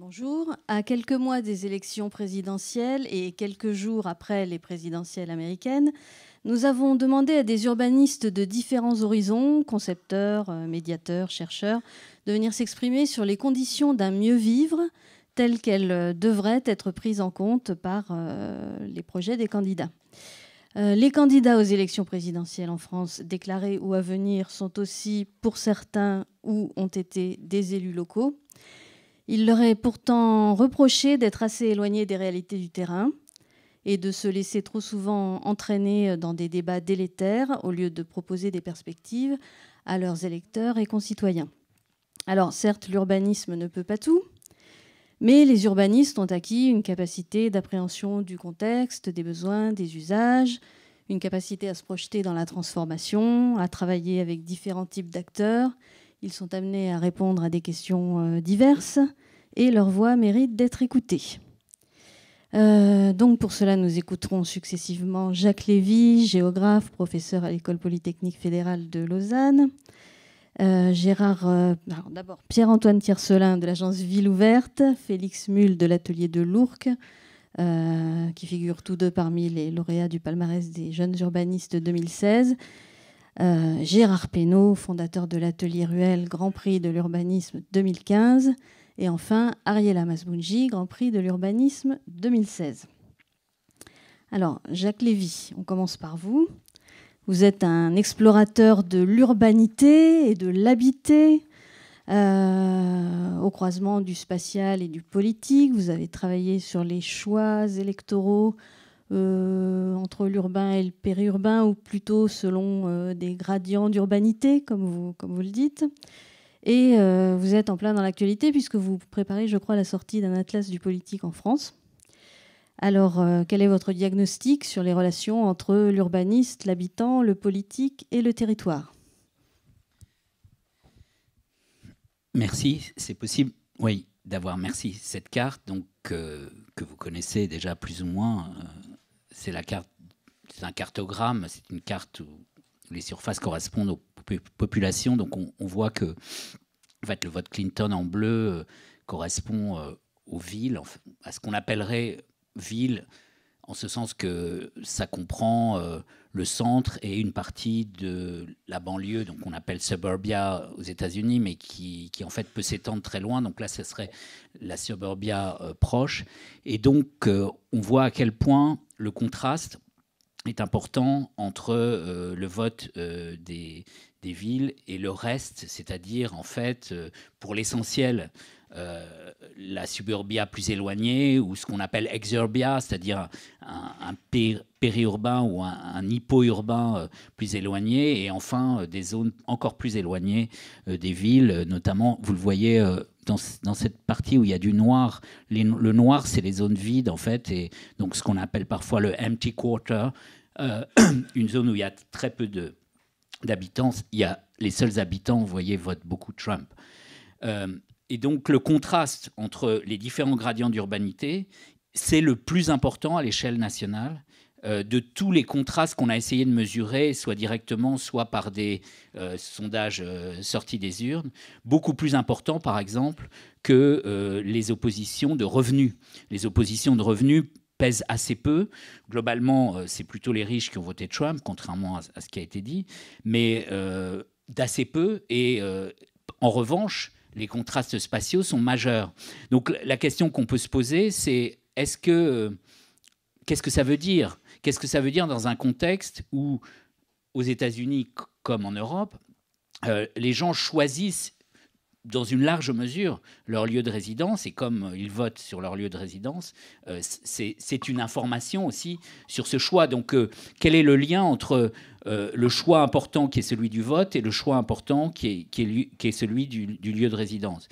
Bonjour. À quelques mois des élections présidentielles et quelques jours après les présidentielles américaines, nous avons demandé à des urbanistes de différents horizons, concepteurs, euh, médiateurs, chercheurs, de venir s'exprimer sur les conditions d'un mieux vivre telles qu'elles euh, devraient être prises en compte par euh, les projets des candidats. les candidats aux élections présidentielles en France déclarés ou à venir sont aussi, pour certains, ou ont été des élus locaux. Il leur est pourtant reproché d'être assez éloigné des réalités du terrain et de se laisser trop souvent entraîner dans des débats délétères au lieu de proposer des perspectives à leurs électeurs et concitoyens. Alors certes, l'urbanisme ne peut pas tout, mais les urbanistes ont acquis une capacité d'appréhension du contexte, des besoins, des usages, une capacité à se projeter dans la transformation, à travailler avec différents types d'acteurs, ils sont amenés à répondre à des questions euh, diverses et leur voix mérite d'être écoutée. Euh, donc pour cela, nous écouterons successivement Jacques Lévy, géographe, professeur à l'École polytechnique fédérale de Lausanne, euh, Gérard, d'abord Pierre-Antoine Tiercelin de l'agence Ville ouverte, Félix Mull de l'atelier de Lourc, qui figurent tous deux parmi les lauréats du palmarès des jeunes urbanistes 2016, euh, Gérard Pénaud, fondateur de l'atelier Ruel, Grand Prix de l'urbanisme 2015, et enfin Ariela Masbounji, Grand Prix de l'urbanisme 2016. Alors, Jacques Lévy, on commence par vous. Vous êtes un explorateur de l'urbanité et de l'habité, euh, au croisement du spatial et du politique. Vous avez travaillé sur les choix électoraux euh, entre l'urbain et le périurbain, ou plutôt selon euh, des gradients d'urbanité, comme vous, comme vous le dites. Et euh, vous êtes en plein dans l'actualité, puisque vous préparez, je crois, la sortie d'un atlas du politique en France. Alors, quel est votre diagnostic sur les relations entre l'urbaniste, l'habitant, le politique et le territoire Merci, c'est possible, oui, d'avoir, merci, cette carte donc, que vous connaissez déjà plus ou moins, c'est la carte, c'est un cartogramme, c'est une carte où les surfaces correspondent aux populations. Donc on, voit que en fait, le vote Clinton en bleu euh, correspond euh, aux villes, à ce qu'on appellerait ville, en ce sens que ça comprend euh, le centre et une partie de la banlieue, donc on appelle suburbia aux États-Unis, mais qui, qui, en fait peut s'étendre très loin. Donc là, ce serait la suburbia proche. Et donc, on voit à quel point le contraste est important entre euh, le vote euh, des, villes et le reste, c'est-à-dire en fait, euh, pour l'essentiel, la suburbia plus éloignée ou ce qu'on appelle exurbia, c'est-à-dire un, périurbain ou un, un urbain plus éloigné, et enfin des zones encore plus éloignées des villes, notamment, vous le voyez dans, cette partie où il y a du noir, le noir, c'est les zones vides, en fait, et donc ce qu'on appelle parfois le empty quarter, euh, une zone où il y a très peu d'habitants. Il y a, les seuls habitants, vous voyez, votent beaucoup Trump. Euh, et donc le contraste entre les différents gradients d'urbanité, c'est le plus important à l'échelle nationale. Euh, de tous les contrastes qu'on a essayé de mesurer, soit directement, soit par des euh, sondages euh, sortis des urnes, beaucoup plus important, par exemple, que les oppositions de revenus. Les oppositions de revenus pèsent assez peu. Globalement, c'est plutôt les riches qui ont voté Trump, contrairement à, ce qui a été dit, mais d'assez peu. Et en revanche, les contrastes spatiaux sont majeurs. Donc la question qu'on peut se poser, c'est est que qu'est-ce que ça veut dire Qu'est-ce que ça veut dire dans un contexte où, aux États-Unis comme en Europe, euh, les gens choisissent dans une large mesure leur lieu de résidence et comme ils votent sur leur lieu de résidence, euh, c'est une information aussi sur ce choix. Donc euh, quel est le lien entre le choix important qui est celui du vote et le choix important qui est, qui est celui du, lieu de résidence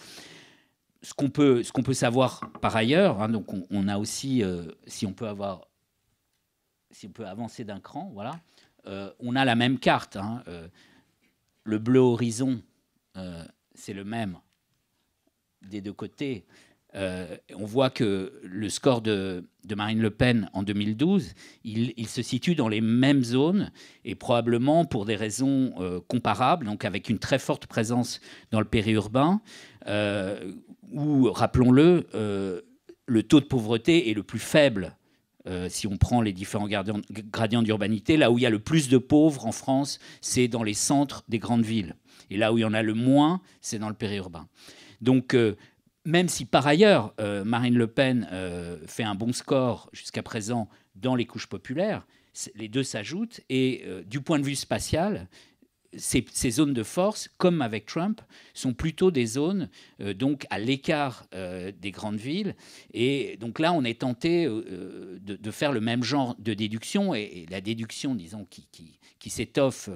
ce qu'on peut, qu'on peut, savoir par ailleurs, hein, donc on a aussi, si on peut avoir si on peut avancer d'un cran, voilà, euh, on a la même carte. Hein, euh, le bleu horizon, euh, c'est le même des deux côtés. on voit que le score de, Marine Le Pen en 2012, il, se situe dans les mêmes zones et probablement pour des raisons comparables, donc avec une très forte présence dans le périurbain, où, rappelons-le, le taux de pauvreté est le plus faible euh, si on prend les différents gradients d'urbanité, là où il y a le plus de pauvres en France, c'est dans les centres des grandes villes. Et là où il y en a le moins, c'est dans le périurbain. Donc, euh, même si par ailleurs, euh, Marine Le Pen fait un bon score jusqu'à présent dans les couches populaires, les deux s'ajoutent. Et du point de vue spatial, ces, zones de force, comme avec Trump, sont plutôt des zones euh, donc à l'écart euh, des grandes villes. Et donc là, on est tenté euh, de, faire le même genre de déduction. Et, la déduction, disons, qui, qui, s'étoffe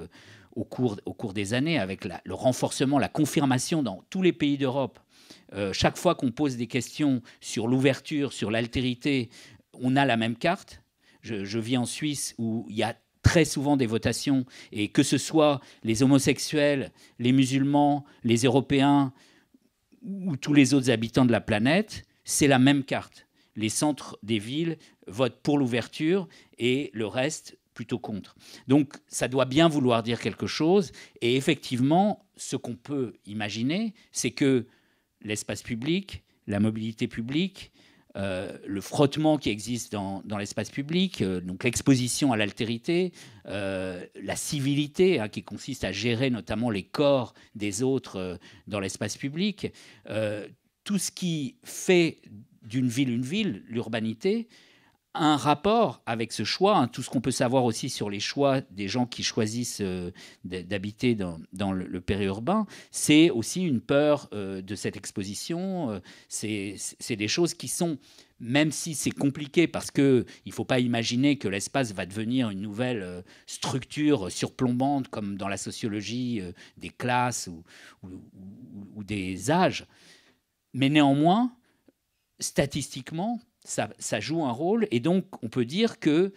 au, cours, au cours des années avec le renforcement, la confirmation dans tous les pays d'Europe. chaque fois qu'on pose des questions sur l'ouverture, sur l'altérité, on a la même carte. Je, je vis en Suisse où il y a très souvent des votations, et que ce soit les homosexuels, les musulmans, les Européens ou tous les autres habitants de la planète, c'est la même carte. Les centres des villes votent pour l'ouverture et le reste plutôt contre. Donc ça doit bien vouloir dire quelque chose, et effectivement, ce qu'on peut imaginer, c'est que l'espace public, la mobilité publique, euh, le frottement qui existe dans, l'espace public, euh, donc l'exposition à l'altérité, euh, la civilité hein, qui consiste à gérer notamment les corps des autres dans l'espace public, tout ce qui fait d'une ville une ville, l'urbanité, un rapport avec ce choix, hein, tout ce qu'on peut savoir aussi sur les choix des gens qui choisissent euh, d'habiter dans, le, périurbain, c'est aussi une peur euh, de cette exposition, euh, c'est des choses qui sont, même si c'est compliqué, parce qu'il ne faut pas imaginer que l'espace va devenir une nouvelle structure surplombante comme dans la sociologie des classes ou des âges, mais néanmoins, statistiquement, ça, joue un rôle. Et donc, on peut dire qu'il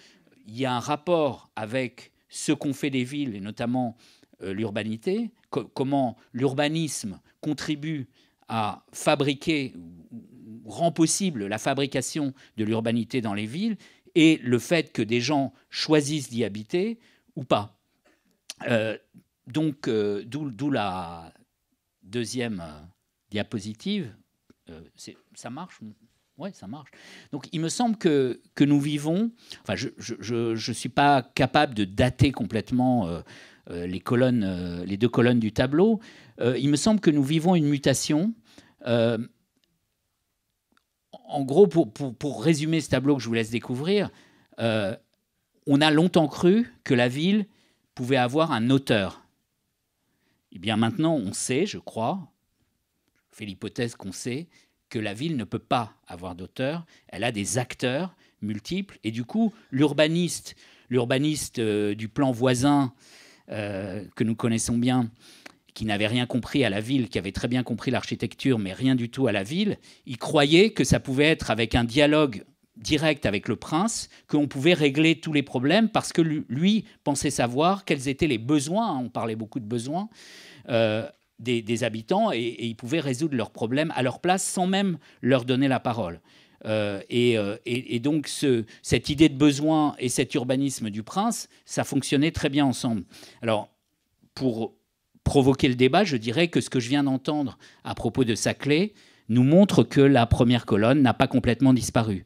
y a un rapport avec ce qu'ont fait les villes, et notamment euh, l'urbanité, comment l'urbanisme contribue à fabriquer, rend possible la fabrication de l'urbanité dans les villes, et le fait que des gens choisissent d'y habiter ou pas. Euh, donc, euh, d'où la deuxième diapositive. ça marche oui, ça marche. Donc il me semble que, que nous vivons, enfin je ne suis pas capable de dater complètement euh, euh, les, colonnes, euh, les deux colonnes du tableau, il me semble que nous vivons une mutation. en gros, pour, pour, pour, résumer ce tableau que je vous laisse découvrir, on a longtemps cru que la ville pouvait avoir un auteur. Eh bien maintenant, on sait, je crois, je fais l'hypothèse qu'on sait, que la ville ne peut pas avoir d'auteur. Elle a des acteurs multiples. Et du coup, l'urbaniste, l'urbaniste euh, du plan voisin euh, que nous connaissons bien, qui n'avait rien compris à la ville, qui avait très bien compris l'architecture, mais rien du tout à la ville, il croyait que ça pouvait être avec un dialogue direct avec le prince qu'on pouvait régler tous les problèmes parce que lui pensait savoir quels étaient les besoins, on parlait beaucoup de besoins, euh, des, habitants et, ils pouvaient résoudre leurs problèmes à leur place sans même leur donner la parole. Euh, euh, et, donc cette idée de besoin et cet urbanisme du prince, ça fonctionnait très bien ensemble. Alors pour provoquer le débat, je dirais que ce que je viens d'entendre à propos de Saclay nous montre que la première colonne n'a pas complètement disparu.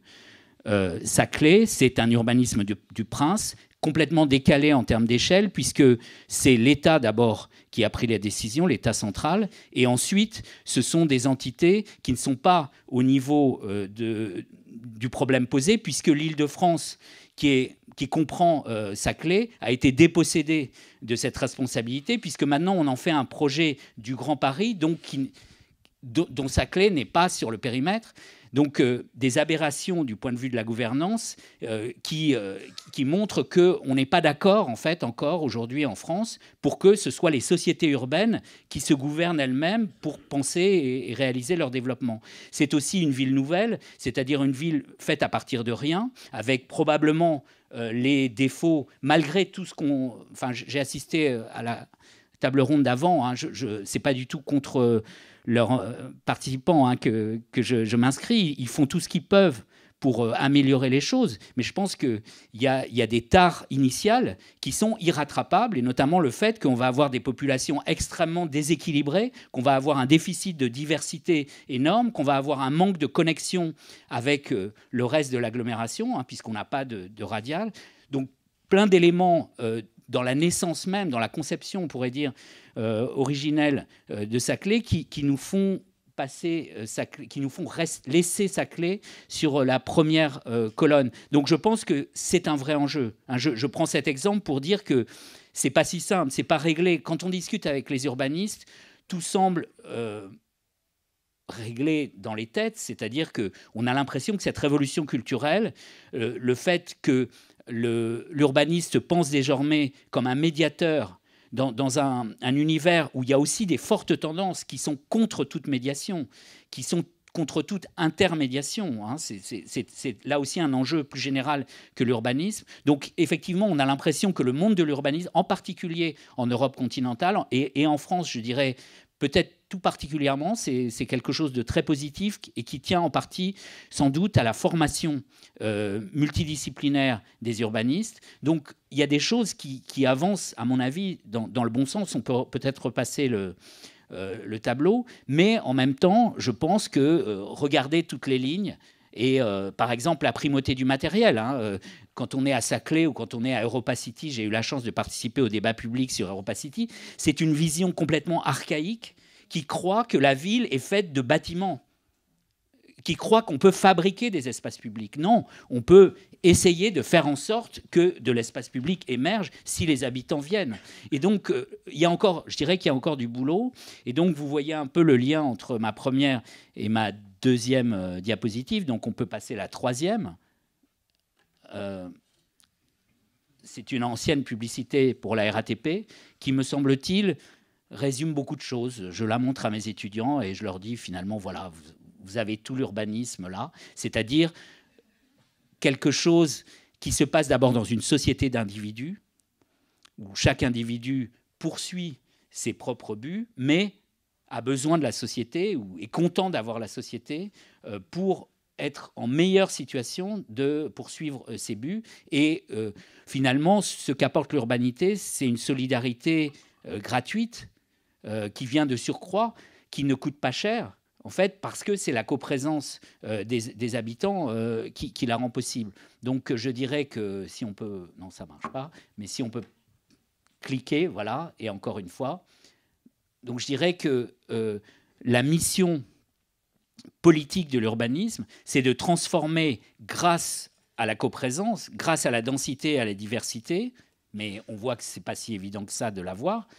Euh, sa clé, c'est un urbanisme du, prince complètement décalé en termes d'échelle, puisque c'est l'État d'abord qui a pris la décision, l'État central, et ensuite ce sont des entités qui ne sont pas au niveau euh, du problème posé, puisque l'Île-de-France, qui, comprend euh, sa clé, a été dépossédée de cette responsabilité, puisque maintenant on en fait un projet du Grand Paris, donc qui, dont sa clé n'est pas sur le périmètre. Donc euh, des aberrations du point de vue de la gouvernance euh, qui euh, qui, montre que montrent qu'on n'est pas d'accord en fait encore aujourd'hui en France pour que ce soit les sociétés urbaines qui se gouvernent elles-mêmes pour penser et, réaliser leur développement. C'est aussi une ville nouvelle, c'est-à-dire une ville faite à partir de rien, avec probablement les défauts, malgré tout ce qu'on... Enfin j'ai assisté à la table ronde d'avant, hein, je, je c'est pas du tout contre leurs euh, participants hein, que, que, je, m'inscris, ils font tout ce qu'ils peuvent pour euh, améliorer les choses. Mais je pense qu'il y a, des tares initiales qui sont irrattrapables, et notamment le fait qu'on va avoir des populations extrêmement déséquilibrées, qu'on va avoir un déficit de diversité énorme, qu'on va avoir un manque de connexion avec euh, le reste de l'agglomération, hein, puisqu'on n'a pas de, radial. Donc plein d'éléments dans la naissance même, dans la conception, on pourrait dire, euh, originelle euh, de euh, sa clé, qui, nous font passer sa clé, qui nous font laisser sa clé sur la première colonne. Donc je pense que c'est un vrai enjeu. Hein. je, je, prends cet exemple pour dire que c'est pas si simple, c'est pas réglé. Quand on discute avec les urbanistes, tout semble réglé dans les têtes, c'est-à-dire que on a l'impression que cette révolution culturelle, le fait que l'urbaniste pense désormais comme un médiateur dans, un, univers où il y a aussi des fortes tendances qui sont contre toute médiation, qui sont contre toute intermédiation. Hein. C'est là aussi un enjeu plus général que l'urbanisme. Donc effectivement, on a l'impression que le monde de l'urbanisme, en particulier en Europe continentale et en France, je dirais Peut-être tout particulièrement, c'est quelque chose de très positif et qui tient en partie sans doute à la formation euh, multidisciplinaire des urbanistes. Donc il y a des choses qui, avancent, à mon avis, dans, le bon sens. On peut peut-être repasser le, euh, tableau, mais en même temps, je pense que euh, regarder toutes les lignes, et euh, par exemple, la primauté du matériel. Hein, euh, quand on est à Saclay ou quand on est à Europa City, j'ai eu la chance de participer au débat public sur Europa City, c'est une vision complètement archaïque qui croit que la ville est faite de bâtiments qui croit qu'on peut fabriquer des espaces publics. Non, on peut essayer de faire en sorte que de l'espace public émerge si les habitants viennent. Et donc, euh, il y a encore, je dirais qu'il y a encore du boulot. Et donc, vous voyez un peu le lien entre ma première et ma deuxième euh, diapositive. Donc, on peut passer la troisième. Euh, c'est une ancienne publicité pour la RATP qui, me semble-t-il, résume beaucoup de choses. Je la montre à mes étudiants et je leur dis finalement, voilà, vous, vous avez tout l'urbanisme là, c'est-à-dire quelque chose qui se passe d'abord dans une société d'individus, où chaque individu poursuit ses propres buts, mais a besoin de la société ou est content d'avoir la société euh, pour être en meilleure situation de poursuivre euh, ses buts. Et euh, finalement, ce qu'apporte l'urbanité, c'est une solidarité gratuite qui vient de surcroît, qui ne coûte pas cher en fait, parce que c'est la coprésence euh, des, habitants euh, qui, la rend possible. Donc, je dirais que si on peut, non, ça marche pas, mais si on peut cliquer, voilà, et encore une fois, donc je dirais que euh, la mission politique de l'urbanisme, c'est de transformer grâce à la coprésence, grâce à la densité, à la diversité, mais on voit que c'est pas si évident que ça de l'avoir,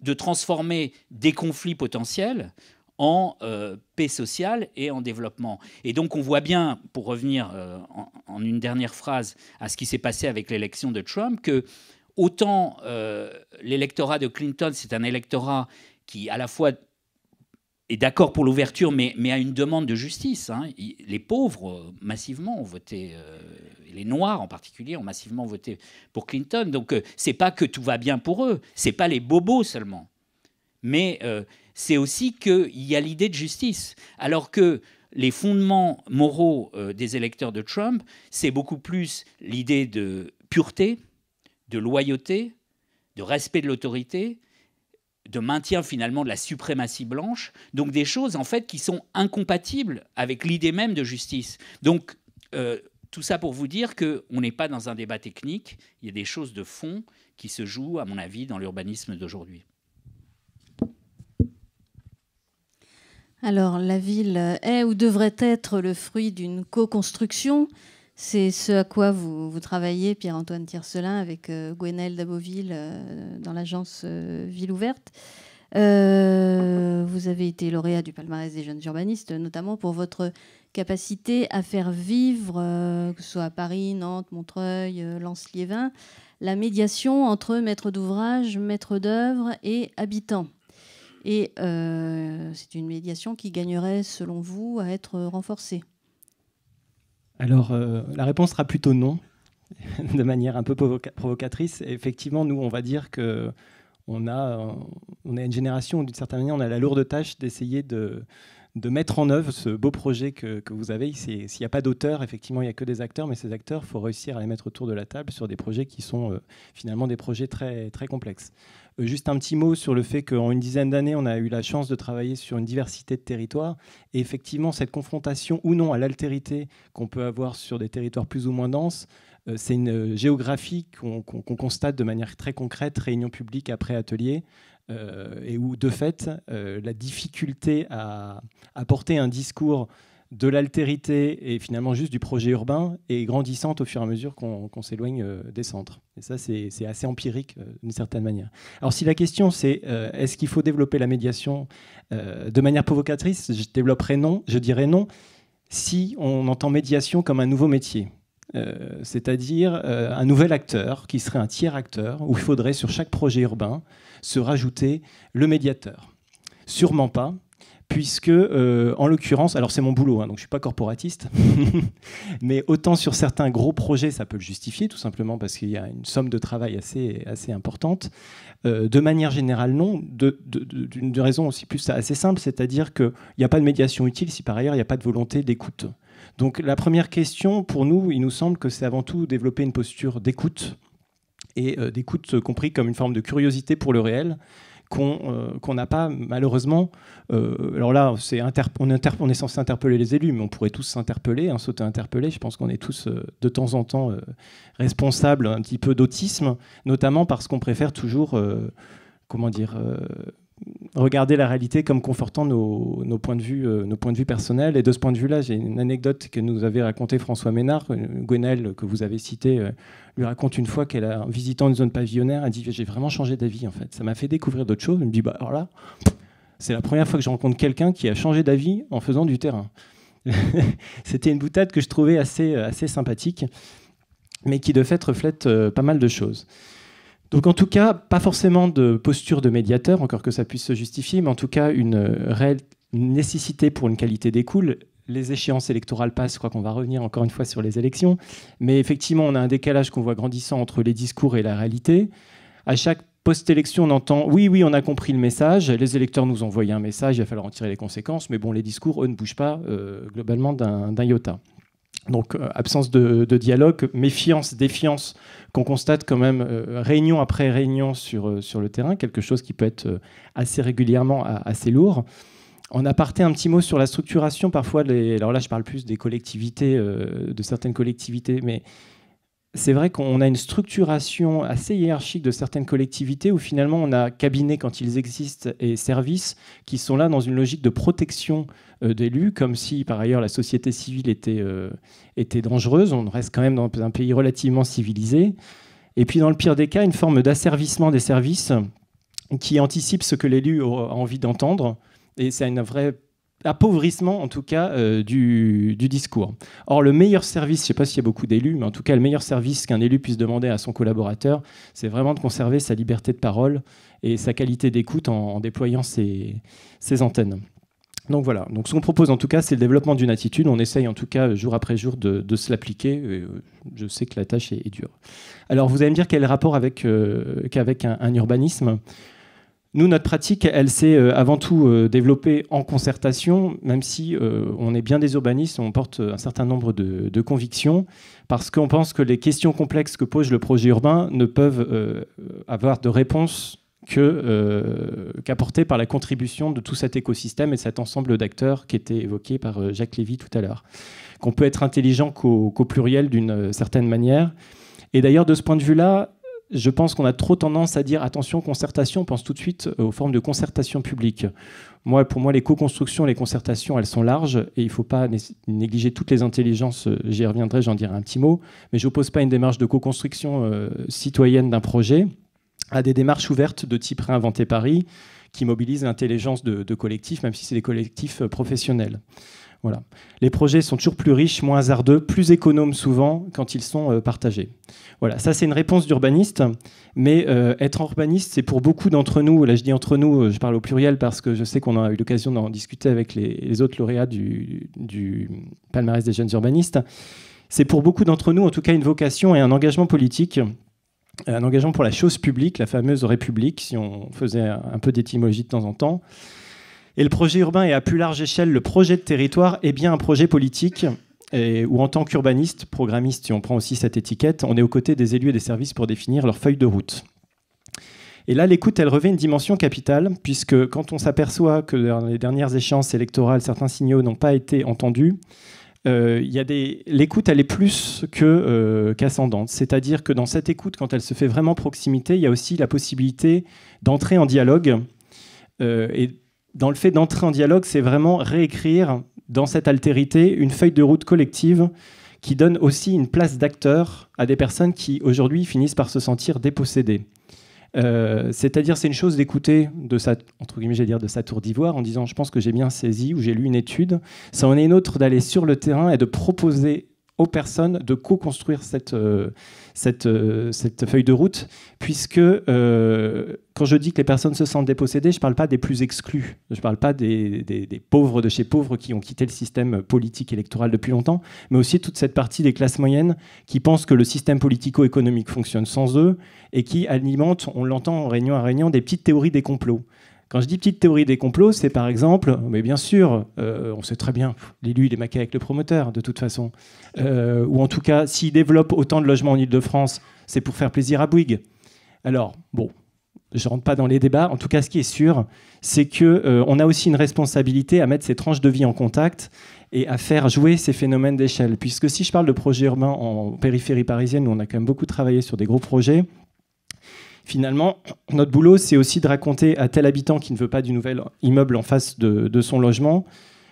de transformer des conflits potentiels en euh, paix sociale et en développement. Et donc on voit bien, pour revenir euh, en, une dernière phrase à ce qui s'est passé avec l'élection de Trump, que autant euh, l'électorat de Clinton, c'est un électorat qui à la fois et d'accord pour l'ouverture, mais, à une demande de justice. Hein. Les pauvres, massivement, ont voté, euh, les Noirs en particulier, ont massivement voté pour Clinton. Donc, euh, ce n'est pas que tout va bien pour eux, Ce n'est pas les bobos seulement. Mais euh, c'est aussi qu'il y a l'idée de justice. Alors que les fondements moraux des électeurs de Trump, c'est beaucoup plus l'idée de pureté, de loyauté, de respect de l'autorité, de maintien finalement de la suprématie blanche, donc des choses en fait qui sont incompatibles avec l'idée même de justice. Donc euh, tout ça pour vous dire qu'on n'est pas dans un débat technique, il y a des choses de fond qui se jouent, à mon avis, dans l'urbanisme d'aujourd'hui. Alors, la ville est ou devrait être le fruit d'une co-construction c'est ce à quoi vous, travaillez, Pierre-Antoine Tiercelin, avec euh, Daboville euh, dans l'agence euh, Ville Ouverte. Euh, vous avez été lauréat du palmarès des jeunes urbanistes, notamment pour votre capacité à faire vivre, que ce soit à Paris, Nantes, Montreuil, Lens-Liévin, la médiation entre maître d'ouvrage, maître d'œuvre et habitants. Et c'est une médiation qui gagnerait, selon vous, à être renforcée. Alors, euh, la réponse sera plutôt non, de manière un peu provocatrice. Effectivement, nous, on va dire que on a, euh, une génération, d'une certaine manière, on a la lourde tâche d'essayer de, mettre en œuvre ce beau projet que, vous avez. S'il n'y a pas d'auteur, effectivement, il n'y a que des acteurs, mais ces acteurs, il faut réussir à les mettre autour de la table sur des projets qui sont euh, finalement des projets très complexes. Euh, juste un petit mot sur le fait qu'en une dizaine d'années, on a eu la chance de travailler sur une diversité de territoires. Et effectivement, cette confrontation ou non à l'altérité qu'on peut avoir sur des territoires plus ou moins denses, euh, c'est une euh, géographie qu'on constate de manière très concrète, réunion publique après atelier, et où de fait, la difficulté à, apporter un discours de l'altérité et finalement juste du projet urbain et grandissante au fur et à mesure qu'on s'éloigne euh, des centres. Et ça, c'est assez empirique euh, d'une certaine manière. Alors si la question c'est euh, est-ce qu'il faut développer la médiation de manière provocatrice, je développerai non, je dirais non, si on entend médiation comme un nouveau métier. c'est-à-dire un nouvel acteur qui serait un tiers acteur où il faudrait sur chaque projet urbain se rajouter le médiateur. Sûrement pas, puisque euh, en l'occurrence, alors c'est mon boulot, hein, donc je suis pas corporatiste, mais autant sur certains gros projets, ça peut le justifier, tout simplement parce qu'il y a une somme de travail assez, assez importante. Euh, de manière générale, non, d'une de, raison aussi plus assez simple, c'est-à-dire qu'il n'y a pas de médiation utile si par ailleurs il n'y a pas de volonté d'écoute. Donc la première question, pour nous, il nous semble que c'est avant tout développer une posture d'écoute, et euh, d'écoute compris comme une forme de curiosité pour le réel, euh, qu'on n'a pas malheureusement. Euh, alors là, on, est censé interpeller les élus, mais on pourrait tous s'interpeller, hein, s'auto-interpeller. Je pense qu'on est tous euh, de temps en temps responsables un petit peu d'autisme, notamment parce qu'on préfère toujours comment dire, regarder la réalité comme confortant nos, points de vue, euh, nos points de vue personnels. Et de ce point de vue-là, j'ai une anecdote que nous avait racontée François Ménard. Euh, Gonel, que vous avez cité, euh, lui raconte une fois qu'elle, en visitant une zone pavillonnaire, a dit J'ai vraiment changé d'avis, en fait. Ça m'a fait découvrir d'autres choses. Elle me dit Bah, alors c'est la première fois que je rencontre quelqu'un qui a changé d'avis en faisant du terrain. C'était une boutade que je trouvais assez, assez sympathique, mais qui de fait reflète pas mal de choses. Donc en tout cas, pas forcément de posture de médiateur, encore que ça puisse se justifier, mais en tout cas une euh, réelle nécessité pour une qualité des Les échéances électorales passent, je crois qu'on va revenir encore une fois sur les élections, mais effectivement on a un décalage qu'on voit grandissant entre les discours et la réalité. À chaque post-élection, on entend oui, oui, on a compris le message, les électeurs nous ont envoyé un message, il va falloir en tirer les conséquences, mais bon, les discours, eux, ne bougent pas euh, globalement d'un iota. Donc euh, absence de, dialogue, méfiance, défiance qu'on constate quand même euh, réunion après réunion sur, euh, sur le terrain, quelque chose qui peut être assez régulièrement assez lourd. En aparté, un petit mot sur la structuration parfois, alors là je parle plus des collectivités, de certaines collectivités, mais c'est vrai qu'on a une structuration assez hiérarchique de certaines collectivités où finalement on a cabinet quand ils existent et services qui sont là dans une logique de protection euh, d'élus, comme si par ailleurs la société civile était, euh, était dangereuse. On reste quand même dans un pays relativement civilisé. Et puis dans le pire des cas, une forme d'asservissement des services qui anticipe ce que l'élu a envie d'entendre. Et c'est un vrai appauvrissement, en tout cas, euh, du, discours. Or, le meilleur service, je ne sais pas s'il y a beaucoup d'élus, mais en tout cas, le meilleur service qu'un élu puisse demander à son collaborateur, c'est vraiment de conserver sa liberté de parole et sa qualité d'écoute en, déployant ses antennes. Donc voilà, donc ce qu'on propose en tout cas, c'est le développement d'une attitude. On essaye en tout cas jour après jour de, se l'appliquer. Euh, je sais que la tâche est, dure. Alors vous allez me dire quel est le rapport avec, euh, qu'avec un, urbanisme Nous, notre pratique, elle s'est euh, avant tout développée en concertation, même si on est bien des urbanistes, on porte un certain nombre de, de convictions, parce qu'on pense que les questions complexes que pose le projet urbain ne peuvent avoir de réponse euh, qu'apportée par la contribution de tout cet écosystème et cet ensemble d'acteurs qui était évoqué par euh, Jacques Lévy tout à l'heure. Qu'on peut être intelligent qu'au pluriel d'une euh, certaine manière. Et d'ailleurs, de ce point de vue-là, je pense qu'on a trop tendance à dire attention concertation, on pense tout de suite aux formes de concertation publique. Moi, pour moi, les co-constructions, les concertations, elles sont larges et il ne faut pas négliger toutes les intelligences. J'y reviendrai, j'en dirai un petit mot, mais je n'oppose pas une démarche de co-construction citoyenne d'un projet à des démarches ouvertes de type Réinventer Paris, qui mobilisent l'intelligence de, collectifs, même si c'est des collectifs euh, professionnels. Voilà. Les projets sont toujours plus riches, moins hasardeux, plus économes souvent quand ils sont euh, partagés. Voilà, ça c'est une réponse d'urbaniste, mais euh, être urbaniste, c'est pour beaucoup d'entre nous, là je dis entre nous, je parle au pluriel parce que je sais qu'on a eu l'occasion d'en discuter avec les, autres lauréats du, palmarès des jeunes urbanistes, c'est pour beaucoup d'entre nous en tout cas une vocation et un engagement politique un euh, engagement pour la chose publique, la fameuse République, si on faisait un peu d'étymologie de temps en temps. Et le projet urbain et à plus large échelle, le projet de territoire est bien un projet politique où en tant qu'urbaniste, programmiste, si on prend aussi cette étiquette, on est aux côtés des élus et des services pour définir leur feuille de route. Et là, l'écoute, elle revêt une dimension capitale, puisque quand on s'aperçoit que dans les dernières échéances électorales, certains signaux n'ont pas été entendus, euh, l'écoute, elle est plus que euh, qu'ascendante. C'est-à-dire que dans cette écoute, quand elle se fait vraiment proximité, il y a aussi la possibilité d'entrer en dialogue. Euh, et dans le fait d'entrer en dialogue, c'est vraiment réécrire dans cette altérité une feuille de route collective qui donne aussi une place d'acteur à des personnes qui aujourd'hui finissent par se sentir dépossédées. Euh, c'est-à-dire, c'est une chose d'écouter de sa, entre guillemets, dire de sa tour d'ivoire en disant, je pense que j'ai bien saisi ou j'ai lu une étude. Ça en est une autre d'aller sur le terrain et de proposer aux personnes de co-construire cette, euh, euh, cette, feuille de route, puisque euh, quand je dis que les personnes se sentent dépossédées, je ne parle pas des plus exclus, je ne parle pas des, des, pauvres de chez pauvres qui ont quitté le système politique électoral depuis longtemps, mais aussi toute cette partie des classes moyennes qui pensent que le système politico-économique fonctionne sans eux et qui alimentent, on l'entend en réunion à réunion, des petites théories des complots. Quand je dis petite théorie des complots, c'est par exemple, mais bien sûr, euh, on sait très bien, l'élu, il est maqué avec le promoteur, de toute façon. Euh, ou en tout cas, s'il développe autant de logements en Ile-de-France, c'est pour faire plaisir à Bouygues. Alors, bon, je rentre pas dans les débats. En tout cas, ce qui est sûr, c'est que euh, on a aussi une responsabilité à mettre ces tranches de vie en contact et à faire jouer ces phénomènes d'échelle. Puisque si je parle de projets urbains en périphérie parisienne, où on a quand même beaucoup travaillé sur des gros projets, Finalement, notre boulot, c'est aussi de raconter à tel habitant qui ne veut pas du nouvel immeuble en face de, son logement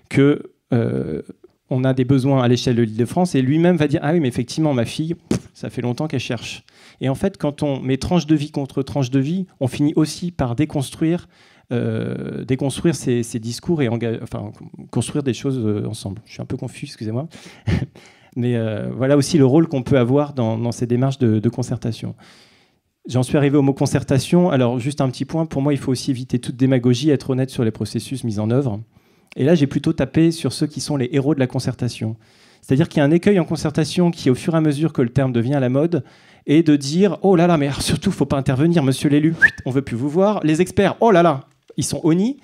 que euh, on a des besoins à l'échelle de l'Île-de-France et lui-même va dire ah oui mais effectivement ma fille ça fait longtemps qu'elle cherche. Et en fait quand on met tranche de vie contre tranche de vie, on finit aussi par déconstruire euh, déconstruire ces, discours et enfin, construire des choses euh, ensemble. Je suis un peu confus, excusez-moi. Mais voilà aussi le rôle qu'on peut avoir dans, ces démarches de concertation. J'en suis arrivé au mot concertation. Alors, juste un petit point, pour moi, il faut aussi éviter toute démagogie, être honnête sur les processus mis en œuvre. Et là, j'ai plutôt tapé sur ceux qui sont les héros de la concertation. C'est-à-dire qu'il y a un écueil en concertation qui, au fur et à mesure que le terme devient à la mode, est de dire Oh là là, mais surtout, il ne faut pas intervenir, monsieur l'élu, on veut plus vous voir. Les experts, oh là là, ils sont honnis.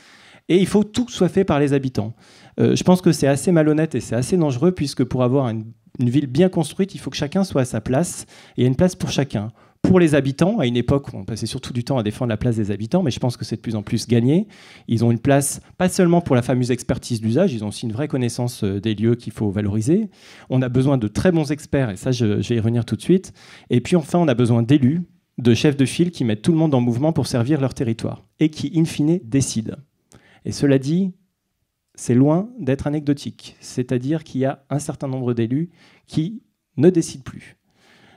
Et il faut que tout soit fait par les habitants. Euh, je pense que c'est assez malhonnête et c'est assez dangereux, puisque pour avoir une, une ville bien construite, il faut que chacun soit à sa place. Et il y a une place pour chacun pour les habitants. À une époque où on passait surtout du temps à défendre la place des habitants, mais je pense que c'est de plus en plus gagné. Ils ont une place, pas seulement pour la fameuse expertise d'usage, ils ont aussi une vraie connaissance euh, des lieux qu'il faut valoriser. On a besoin de très bons experts, et ça, je, vais y revenir tout de suite. Et puis enfin, on a besoin d'élus, de chefs de file qui mettent tout le monde en mouvement pour servir leur territoire et qui, in fine, décident. Et cela dit, c'est loin d'être anecdotique. C'est-à-dire qu'il y a un certain nombre d'élus qui ne décident plus.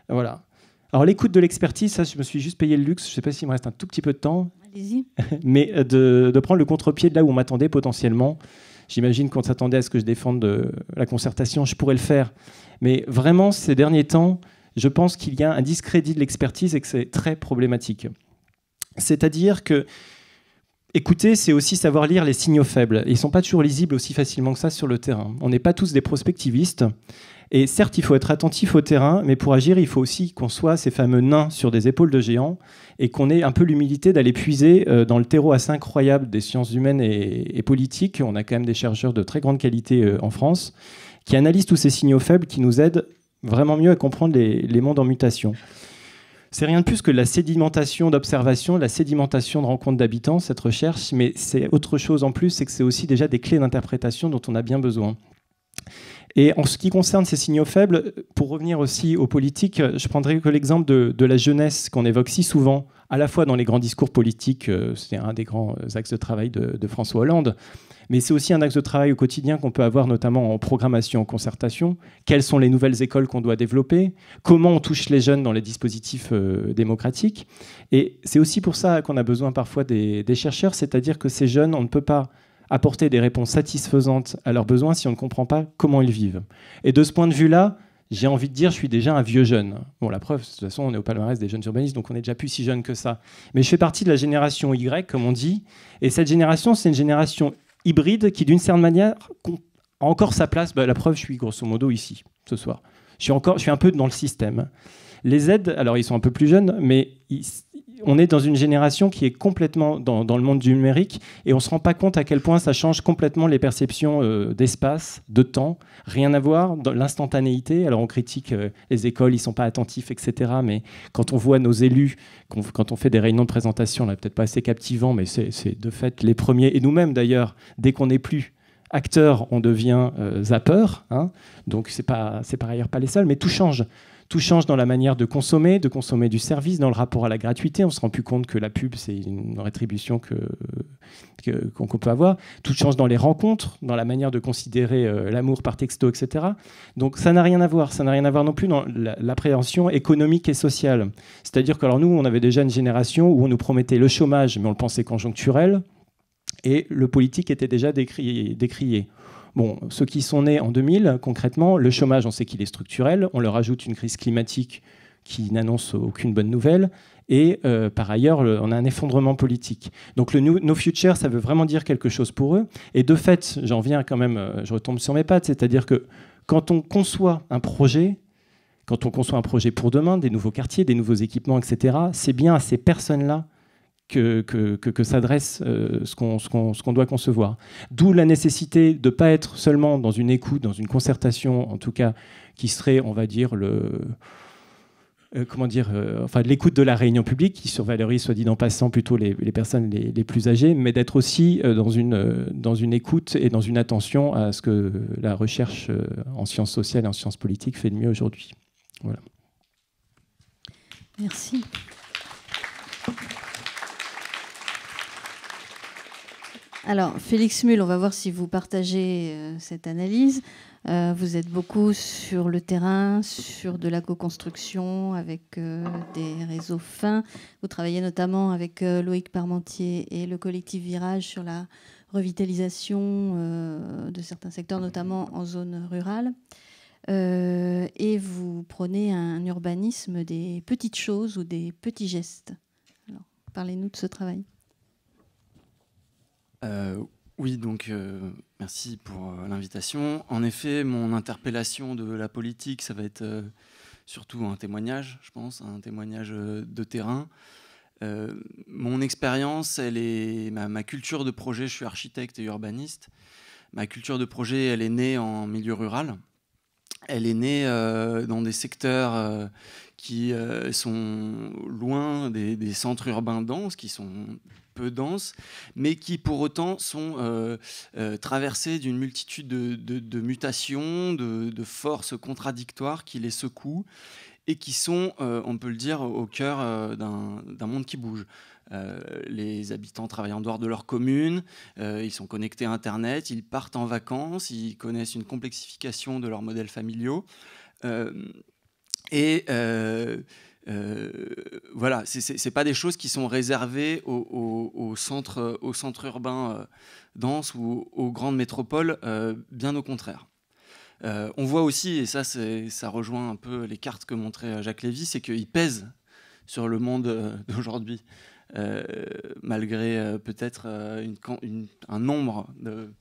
Voilà. Alors l'écoute de l'expertise, ça, je me suis juste payé le luxe. Je ne sais pas s'il me reste un tout petit peu de temps. Allez-y. Mais euh, de, prendre le contre-pied de là où on m'attendait potentiellement. J'imagine qu'on s'attendait à ce que je défende euh, la concertation, je pourrais le faire. Mais vraiment, ces derniers temps, je pense qu'il y a un discrédit de l'expertise et que c'est très problématique. C'est-à-dire que Écouter, c'est aussi savoir lire les signaux faibles. Ils ne sont pas toujours lisibles aussi facilement que ça sur le terrain. On n'est pas tous des prospectivistes. Et certes, il faut être attentif au terrain, mais pour agir, il faut aussi qu'on soit ces fameux nains sur des épaules de géants et qu'on ait un peu l'humilité d'aller puiser euh, dans le terreau assez incroyable des sciences humaines et, politiques. On a quand même des chercheurs de très grande qualité euh, en France qui analysent tous ces signaux faibles qui nous aident vraiment mieux à comprendre les mondes en mutation. C'est rien de plus que la sédimentation d'observation, la sédimentation de rencontres d'habitants, cette recherche, mais c'est autre chose en plus, c'est que c'est aussi déjà des clés d'interprétation dont on a bien besoin. Et en ce qui concerne ces signaux faibles, pour revenir aussi aux politiques, je prendrai que l'exemple de, de, la jeunesse qu'on évoque si souvent à la fois dans les grands discours politiques, euh, c'est un des grands euh, axes de travail de, François Hollande, mais c'est aussi un axe de travail au quotidien qu'on peut avoir notamment en programmation, en concertation. Quelles sont les nouvelles écoles qu'on doit développer Comment on touche les jeunes dans les dispositifs euh, démocratiques Et c'est aussi pour ça qu'on a besoin parfois des chercheurs, c'est-à-dire que ces jeunes, on ne peut pas apporter des réponses satisfaisantes à leurs besoins si on ne comprend pas comment ils vivent. Et de ce point de vue-là, j'ai envie de dire, je suis déjà un vieux jeune. Bon, la preuve, de toute façon, on est au palmarès des jeunes urbanistes, donc on n'est déjà plus si jeune que ça. Mais je fais partie de la génération Y, comme on dit, et cette génération, c'est une génération hybride qui, d'une certaine manière, a encore sa place. Bah, la preuve, je suis grosso modo ici, ce soir. Je suis, encore, je suis un peu dans le système. Les Z, alors ils sont un peu plus jeunes, mais ils, on est dans une génération qui est complètement dans, le monde du numérique et on ne se rend pas compte à quel point ça change complètement les perceptions euh, d'espace, de temps, rien à voir, dans l'instantanéité. Alors on critique euh, les écoles, ils ne sont pas attentifs, etc. Mais quand on voit nos élus, quand, on fait des réunions de présentation, on n'est peut-être pas assez captivant, mais c'est de fait les premiers, et nous-mêmes d'ailleurs, dès qu'on n'est plus acteur, on devient euh, zapper. Hein. donc c'est pas, c'est par ailleurs pas les seuls, mais tout change. Tout change dans la manière de consommer, de consommer du service, dans le rapport à la gratuité. On se rend plus compte que la pub, c'est une rétribution qu'on que, peut avoir. Tout change dans les rencontres, dans la manière de considérer euh, l'amour par texto, etc. Donc ça n'a rien à voir. Ça n'a rien à voir non plus dans l'appréhension économique et sociale. C'est-à-dire que alors nous, on avait déjà une génération où on nous promettait le chômage, mais on le pensait conjoncturel et le politique était déjà décrié. Bon, ceux qui sont nés en 2000, concrètement, le chômage, on sait qu'il est structurel. On leur ajoute une crise climatique qui n'annonce aucune bonne nouvelle. Et euh, par ailleurs, on a un effondrement politique. Donc le No Future, ça veut vraiment dire quelque chose pour eux. Et de fait, j'en viens quand même, euh, je retombe sur mes pattes, c'est-à-dire que quand on conçoit un projet, quand on conçoit un projet pour demain, des nouveaux quartiers, des nouveaux équipements, etc., c'est bien à ces personnes-là que, s'adresse euh, ce qu'on doit concevoir. D'où la nécessité de ne pas être seulement dans une écoute, dans une concertation, en tout cas, qui serait, on va dire, le... Euh, comment dire, euh, enfin, l'écoute de la réunion publique, qui survalorise, soit dit en passant, plutôt les, personnes les, plus âgées, mais d'être aussi dans, une, dans une écoute et dans une attention à ce que la recherche en sciences sociales et en sciences politiques fait de mieux aujourd'hui. Voilà. Merci. Alors, Félix Mull, on va voir si vous partagez euh, cette analyse. Euh, vous êtes beaucoup sur le terrain, sur de la co-construction avec euh, des réseaux fins. Vous travaillez notamment avec Loïc Parmentier et le collectif Virage sur la revitalisation de certains secteurs, notamment en zone rurale. et vous prenez un urbanisme des petites choses ou des petits gestes. parlez-nous de ce travail. Euh, oui, donc euh, merci pour euh, l'invitation. En effet, mon interpellation de la politique, ça va être surtout un témoignage, je pense, un témoignage de terrain. mon expérience, elle est ma, culture de projet. Je suis architecte et urbaniste. Ma culture de projet, elle est née en milieu rural elle est née dans des secteurs qui sont loin des, des, centres urbains denses, qui sont peu mais qui pour autant sont euh, euh traversées d'une multitude de, mutations, de, forces contradictoires qui les secouent et qui sont, euh, on peut le dire, au cœur euh, d'un monde qui bouge. les habitants travaillent en dehors de leur commune, ils sont connectés à Internet, ils partent en vacances, ils connaissent une complexification de leurs modèles familiaux. et euh, voilà, ce n'est pas des choses qui sont réservées au, centres urbains euh, centre, urbain euh, dense ou aux grandes métropoles, bien au contraire. on voit aussi, et ça, ça rejoint un peu les cartes que montrait Jacques Lévy, c'est qu'il pèse sur le monde d'aujourd'hui, malgré peut-être un nombre de,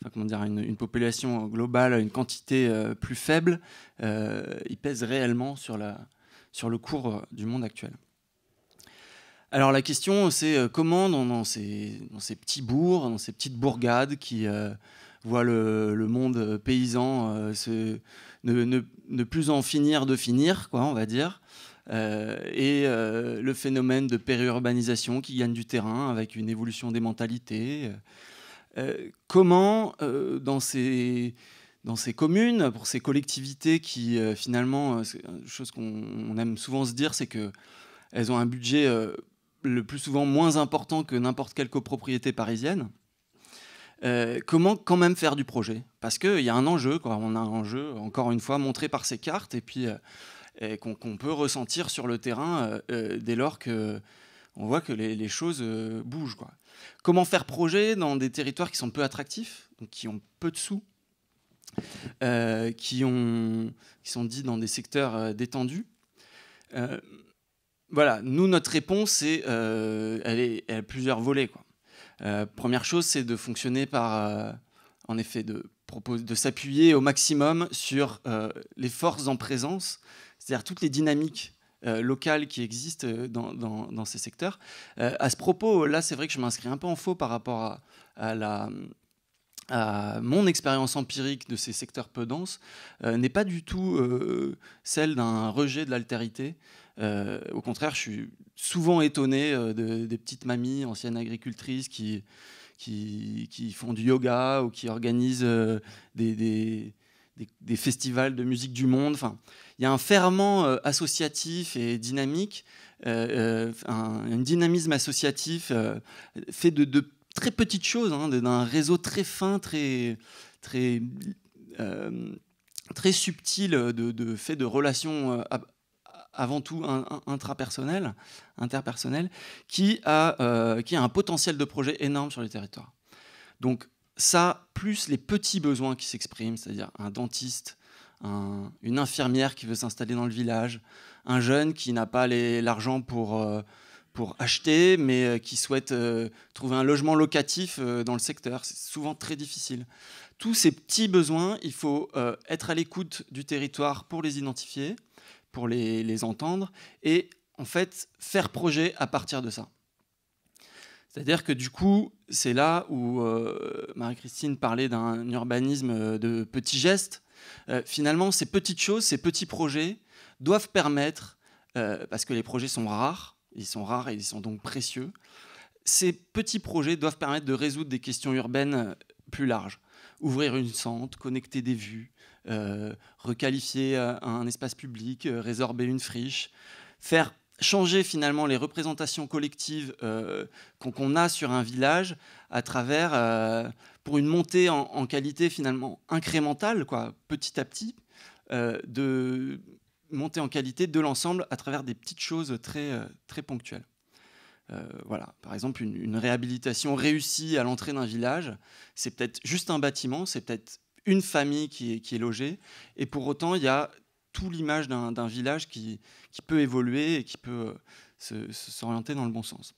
Enfin, comment dire, une, population globale, une quantité plus faible, il pèse réellement sur la, sur le cours euh, du monde actuel. Alors la question, c'est euh, comment dans, ces, petits bourgs, dans ces petites bourgades qui euh, voient le, monde paysan ne, plus en finir de finir, quoi, on va dire, et le phénomène de périurbanisation qui gagne du terrain avec une évolution des mentalités. comment, dans ces dans ces communes, pour ces collectivités qui euh, finalement, euh, une chose qu'on aime souvent se dire, c'est que elles ont un budget euh, le plus souvent moins important que n'importe quelle copropriété parisienne. comment quand même faire du projet Parce qu'il y a un enjeu, quoi. on a un enjeu, encore une fois, montré par ces cartes et puis qu'on peut ressentir sur le terrain dès lors que on voit que les, choses bougent. Quoi. Comment faire projet dans des territoires qui sont peu attractifs, qui ont peu de sous euh, qui, ont, qui sont dits dans des secteurs euh, détendus. Euh, voilà, nous, notre réponse, c'est, elle, est, elle a plusieurs volets. Quoi. première chose, c'est de fonctionner par, en effet, de, de s'appuyer au maximum sur les forces en présence, c'est-à-dire toutes les dynamiques locales qui existent dans, dans, ces secteurs. à ce propos, là, c'est vrai que je m'inscris un peu en faux par rapport à la, mon expérience empirique de ces secteurs peu denses euh, n'est pas du tout euh, celle d'un rejet de l'altérité. Euh, au contraire, je suis souvent étonné de, des petites mamies, anciennes agricultrices, qui, qui, font du yoga ou qui organisent des, des, festivals de musique du monde. Enfin, il y a un ferment associatif et dynamique, un, dynamisme associatif fait de, de très petites choses, hein, d'un réseau très fin, très, très, euh, très subtil, de, fait de relations euh, avant tout intrapersonnelles, interpersonnelles, qui a, euh, qui a un potentiel de projet énorme sur les territoires. Donc ça, plus les petits besoins qui s'expriment, c'est-à-dire un dentiste, une infirmière qui veut s'installer dans le village, un jeune qui n'a pas l'argent pour pour acheter, mais euh, qui souhaitent euh, trouver un logement locatif euh, dans le secteur. C'est souvent très difficile. Tous ces petits besoins, il faut être à l'écoute du territoire pour les identifier, pour les, entendre, et en fait faire projet à partir de ça. C'est-à-dire que du coup, c'est là où Marie-Christine parlait d'un urbanisme de petits gestes. finalement, ces petites choses, ces petits projets doivent permettre, parce que les projets sont rares, ils sont rares et ils sont donc précieux. Ces petits projets doivent permettre de résoudre des questions urbaines plus larges. Ouvrir une sente, connecter des vues, euh, requalifier euh, un espace public, euh, résorber une friche, faire changer finalement les représentations collectives qu'on a sur un village à travers, pour une montée en, qualité finalement incrémentale, quoi, petit à petit, de, monter en qualité de l'ensemble à travers des petites choses très, euh, très ponctuelles. Euh, voilà, par exemple, une, réhabilitation réussie à l'entrée d'un village, c'est peut-être juste un bâtiment, c'est peut-être une famille qui est, qui logée, et pour autant, il y a tout l'image d'un village qui, qui, peut évoluer et qui peut euh, s'orienter dans le bon sens.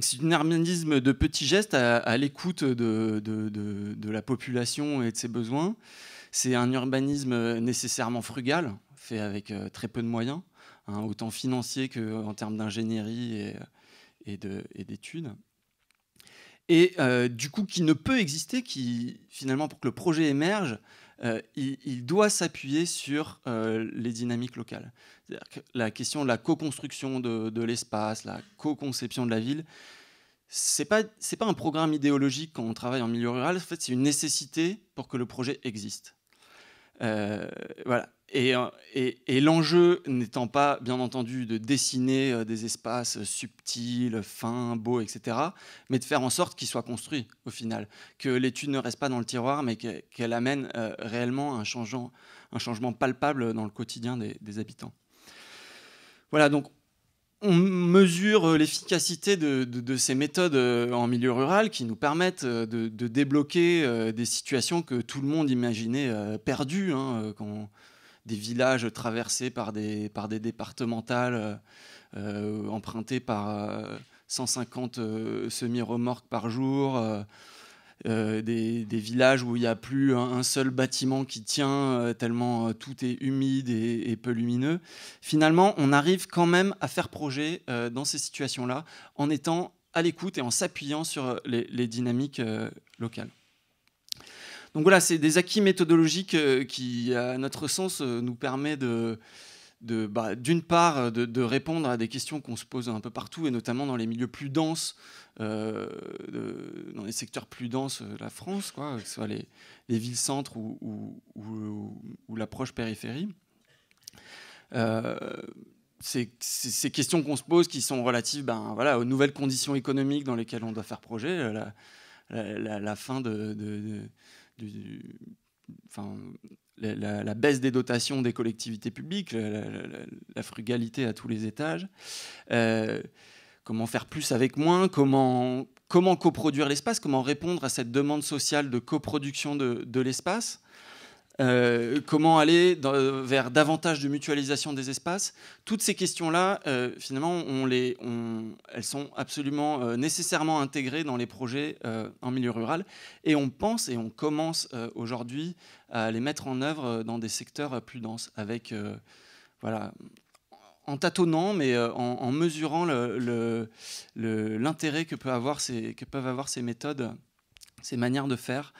C'est un harmonisme de petits gestes à, l'écoute de, de, de, la population et de ses besoins. C'est un urbanisme euh, nécessairement frugal, fait avec euh, très peu de moyens, hein, autant financiers qu'en termes d'ingénierie et, euh, d'études. Et, du coup, qui ne peut exister, qui finalement, pour que le projet émerge, il, doit s'appuyer sur les dynamiques locales. Que la question de la co-construction de, l'espace, la co-conception de la ville, c'est pas pas un programme idéologique quand on travaille en milieu rural. En fait, c'est une nécessité pour que le projet existe. Euh, voilà. Euh, et, et, l'enjeu n'étant pas, bien entendu, de dessiner euh, des espaces subtils, fins, beaux, etc., mais de faire en sorte qu'ils soient construits au final, que l'étude ne reste pas dans le tiroir, mais qu'elle amène réellement un, changement un changement palpable dans le quotidien des, des habitants. Voilà, donc on mesure euh, l'efficacité de, ces méthodes euh, en milieu rural qui nous permettent euh, de, débloquer des situations que tout le monde imaginait perdues, hein, des villages traversés par des, par des départementales empruntés par 150 semi-remorques par jour. Euh, des, villages où il n'y a plus un, seul bâtiment qui tient, euh, tellement euh, tout est humide et, peu lumineux. Finalement, on arrive quand même à faire projet dans ces situations-là en étant à l'écoute et en s'appuyant sur les, dynamiques locales. Donc voilà, c'est des acquis méthodologiques qui, à notre sens, nous permet de, bah, d'une part euh, de, répondre à des questions qu'on se pose un peu partout et notamment dans les milieux plus denses, euh, dans les secteurs plus denses de euh, la France, quoi, que ce soit les, les villes-centres ou, la proche périphérie. ces, questions qu'on se pose qui sont relatives ben, voilà, aux nouvelles conditions économiques dans lesquelles on doit faire projet, la, fin de, de du, enfin, la, baisse des dotations des collectivités publiques, la, frugalité à tous les étages, euh, comment faire plus avec moins, comment, coproduire l'espace, comment répondre à cette demande sociale de coproduction de l'espace. Euh, comment aller vers davantage de mutualisation des espaces. Toutes ces questions-là, euh, finalement, elles sont absolument euh, nécessairement intégrées dans les projets en milieu rural. Et on pense et on commence aujourd'hui à les mettre en œuvre dans des secteurs plus denses, avec, voilà, en tâtonnant, mais en, mesurant l'intérêt que peuvent avoir ces méthodes, ces manières de faire.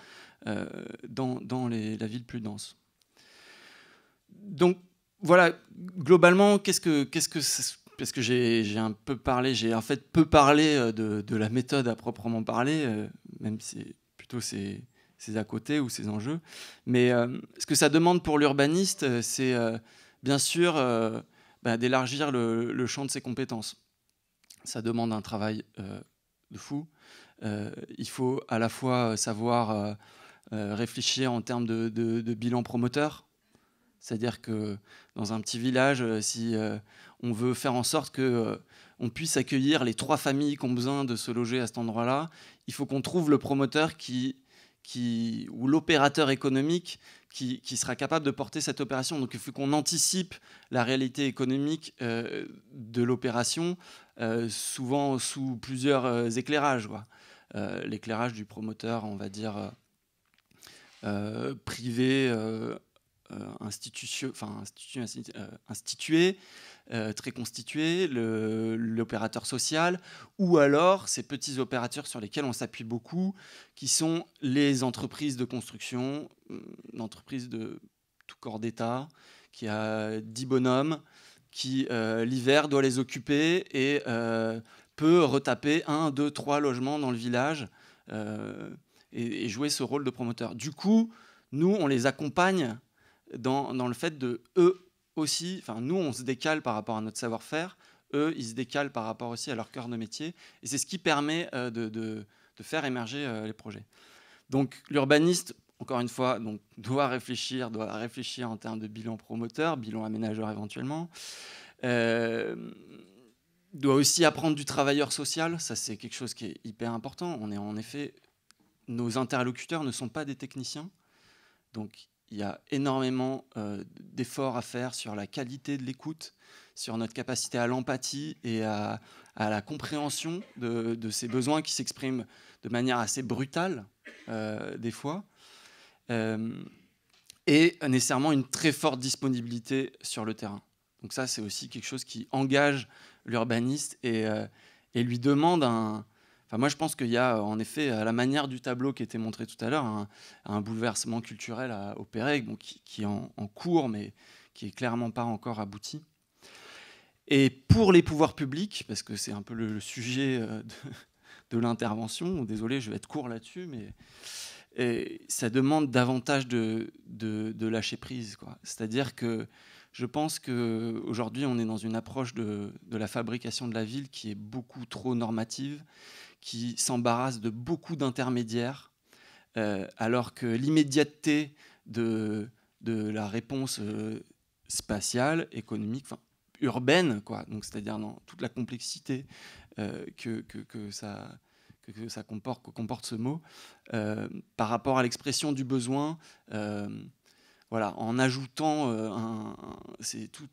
Euh, dans, dans les, la ville plus dense. Donc voilà, globalement, qu'est-ce que, qu'est-ce que parce que j'ai un peu parlé, j'ai en fait peu parlé euh, de, de, la méthode à proprement parler, euh, même si plutôt c'est à côté ou ces enjeux. Mais ce que ça demande pour l'urbaniste, c'est bien sûr bah, d'élargir le, le, champ de ses compétences. Ça demande un travail de fou. il faut à la fois savoir euh, réfléchir en termes de, bilan promoteur. C'est-à-dire que dans un petit village, euh, si euh, on veut faire en sorte que on puisse accueillir les trois familles qui ont besoin de se loger à cet endroit-là, il faut qu'on trouve le promoteur qui, qui, ou l'opérateur économique qui, sera capable de porter cette opération. Donc il faut qu'on anticipe la réalité économique de l'opération, souvent sous plusieurs éclairages. L'éclairage du promoteur, on va dire, euh, privés euh, euh, institution, enfin, institué, très constitué, l'opérateur social, ou alors ces petits opérateurs sur lesquels on s'appuie beaucoup, qui sont les entreprises de construction, l'entreprise de tout corps d'État, qui a dix bonhommes, qui l'hiver doit les occuper et peut retaper un, deux, trois logements dans le village et, jouer ce rôle de promoteur. Du coup, nous, on les accompagne dans, dans le fait de, eux aussi, enfin, nous, on se décale par rapport à notre savoir-faire, eux, ils se décalent par rapport aussi à leur cœur de métier, et c'est ce qui permet euh, de, de, de, faire émerger euh, les projets. Donc, l'urbaniste, encore une fois, donc, doit réfléchir, doit réfléchir en termes de bilan promoteur, bilan aménageur éventuellement. Euh, doit aussi apprendre du travailleur social, ça c'est quelque chose qui est hyper important. On est en effet nos interlocuteurs ne sont pas des techniciens. Donc il y a énormément euh, d'efforts à faire sur la qualité de l'écoute, sur notre capacité à l'empathie et à, la compréhension de, ces besoins qui s'expriment de manière assez brutale euh, des fois. Euh, et nécessairement une très forte disponibilité sur le terrain. Donc ça, c'est aussi quelque chose qui engage l'urbaniste et lui demande un, moi, je pense qu'il y a, en effet, à la manière du tableau qui était montré tout à l'heure, un, bouleversement culturel à opérer, qui, est en, cours, mais qui n'est clairement pas encore abouti. Et pour les pouvoirs publics, parce que c'est un peu le, sujet euh, de, l'intervention, désolé, je vais être court là-dessus, mais ça demande davantage de, lâcher prise. C'est-à-dire que je pense qu'aujourd'hui, on est dans une approche de, la fabrication de la ville qui est beaucoup trop normative qui s'embarrasse de beaucoup d'intermédiaires, euh, alors que l'immédiateté de, de la réponse euh, spatiale, économique, enfin, urbaine, quoi, donc c'est-à-dire dans toute la complexité euh, que, que, que, ça que ça comporte, comporte ce mot, par rapport à l'expression du besoin, voilà, en ajoutant un, c'est tout,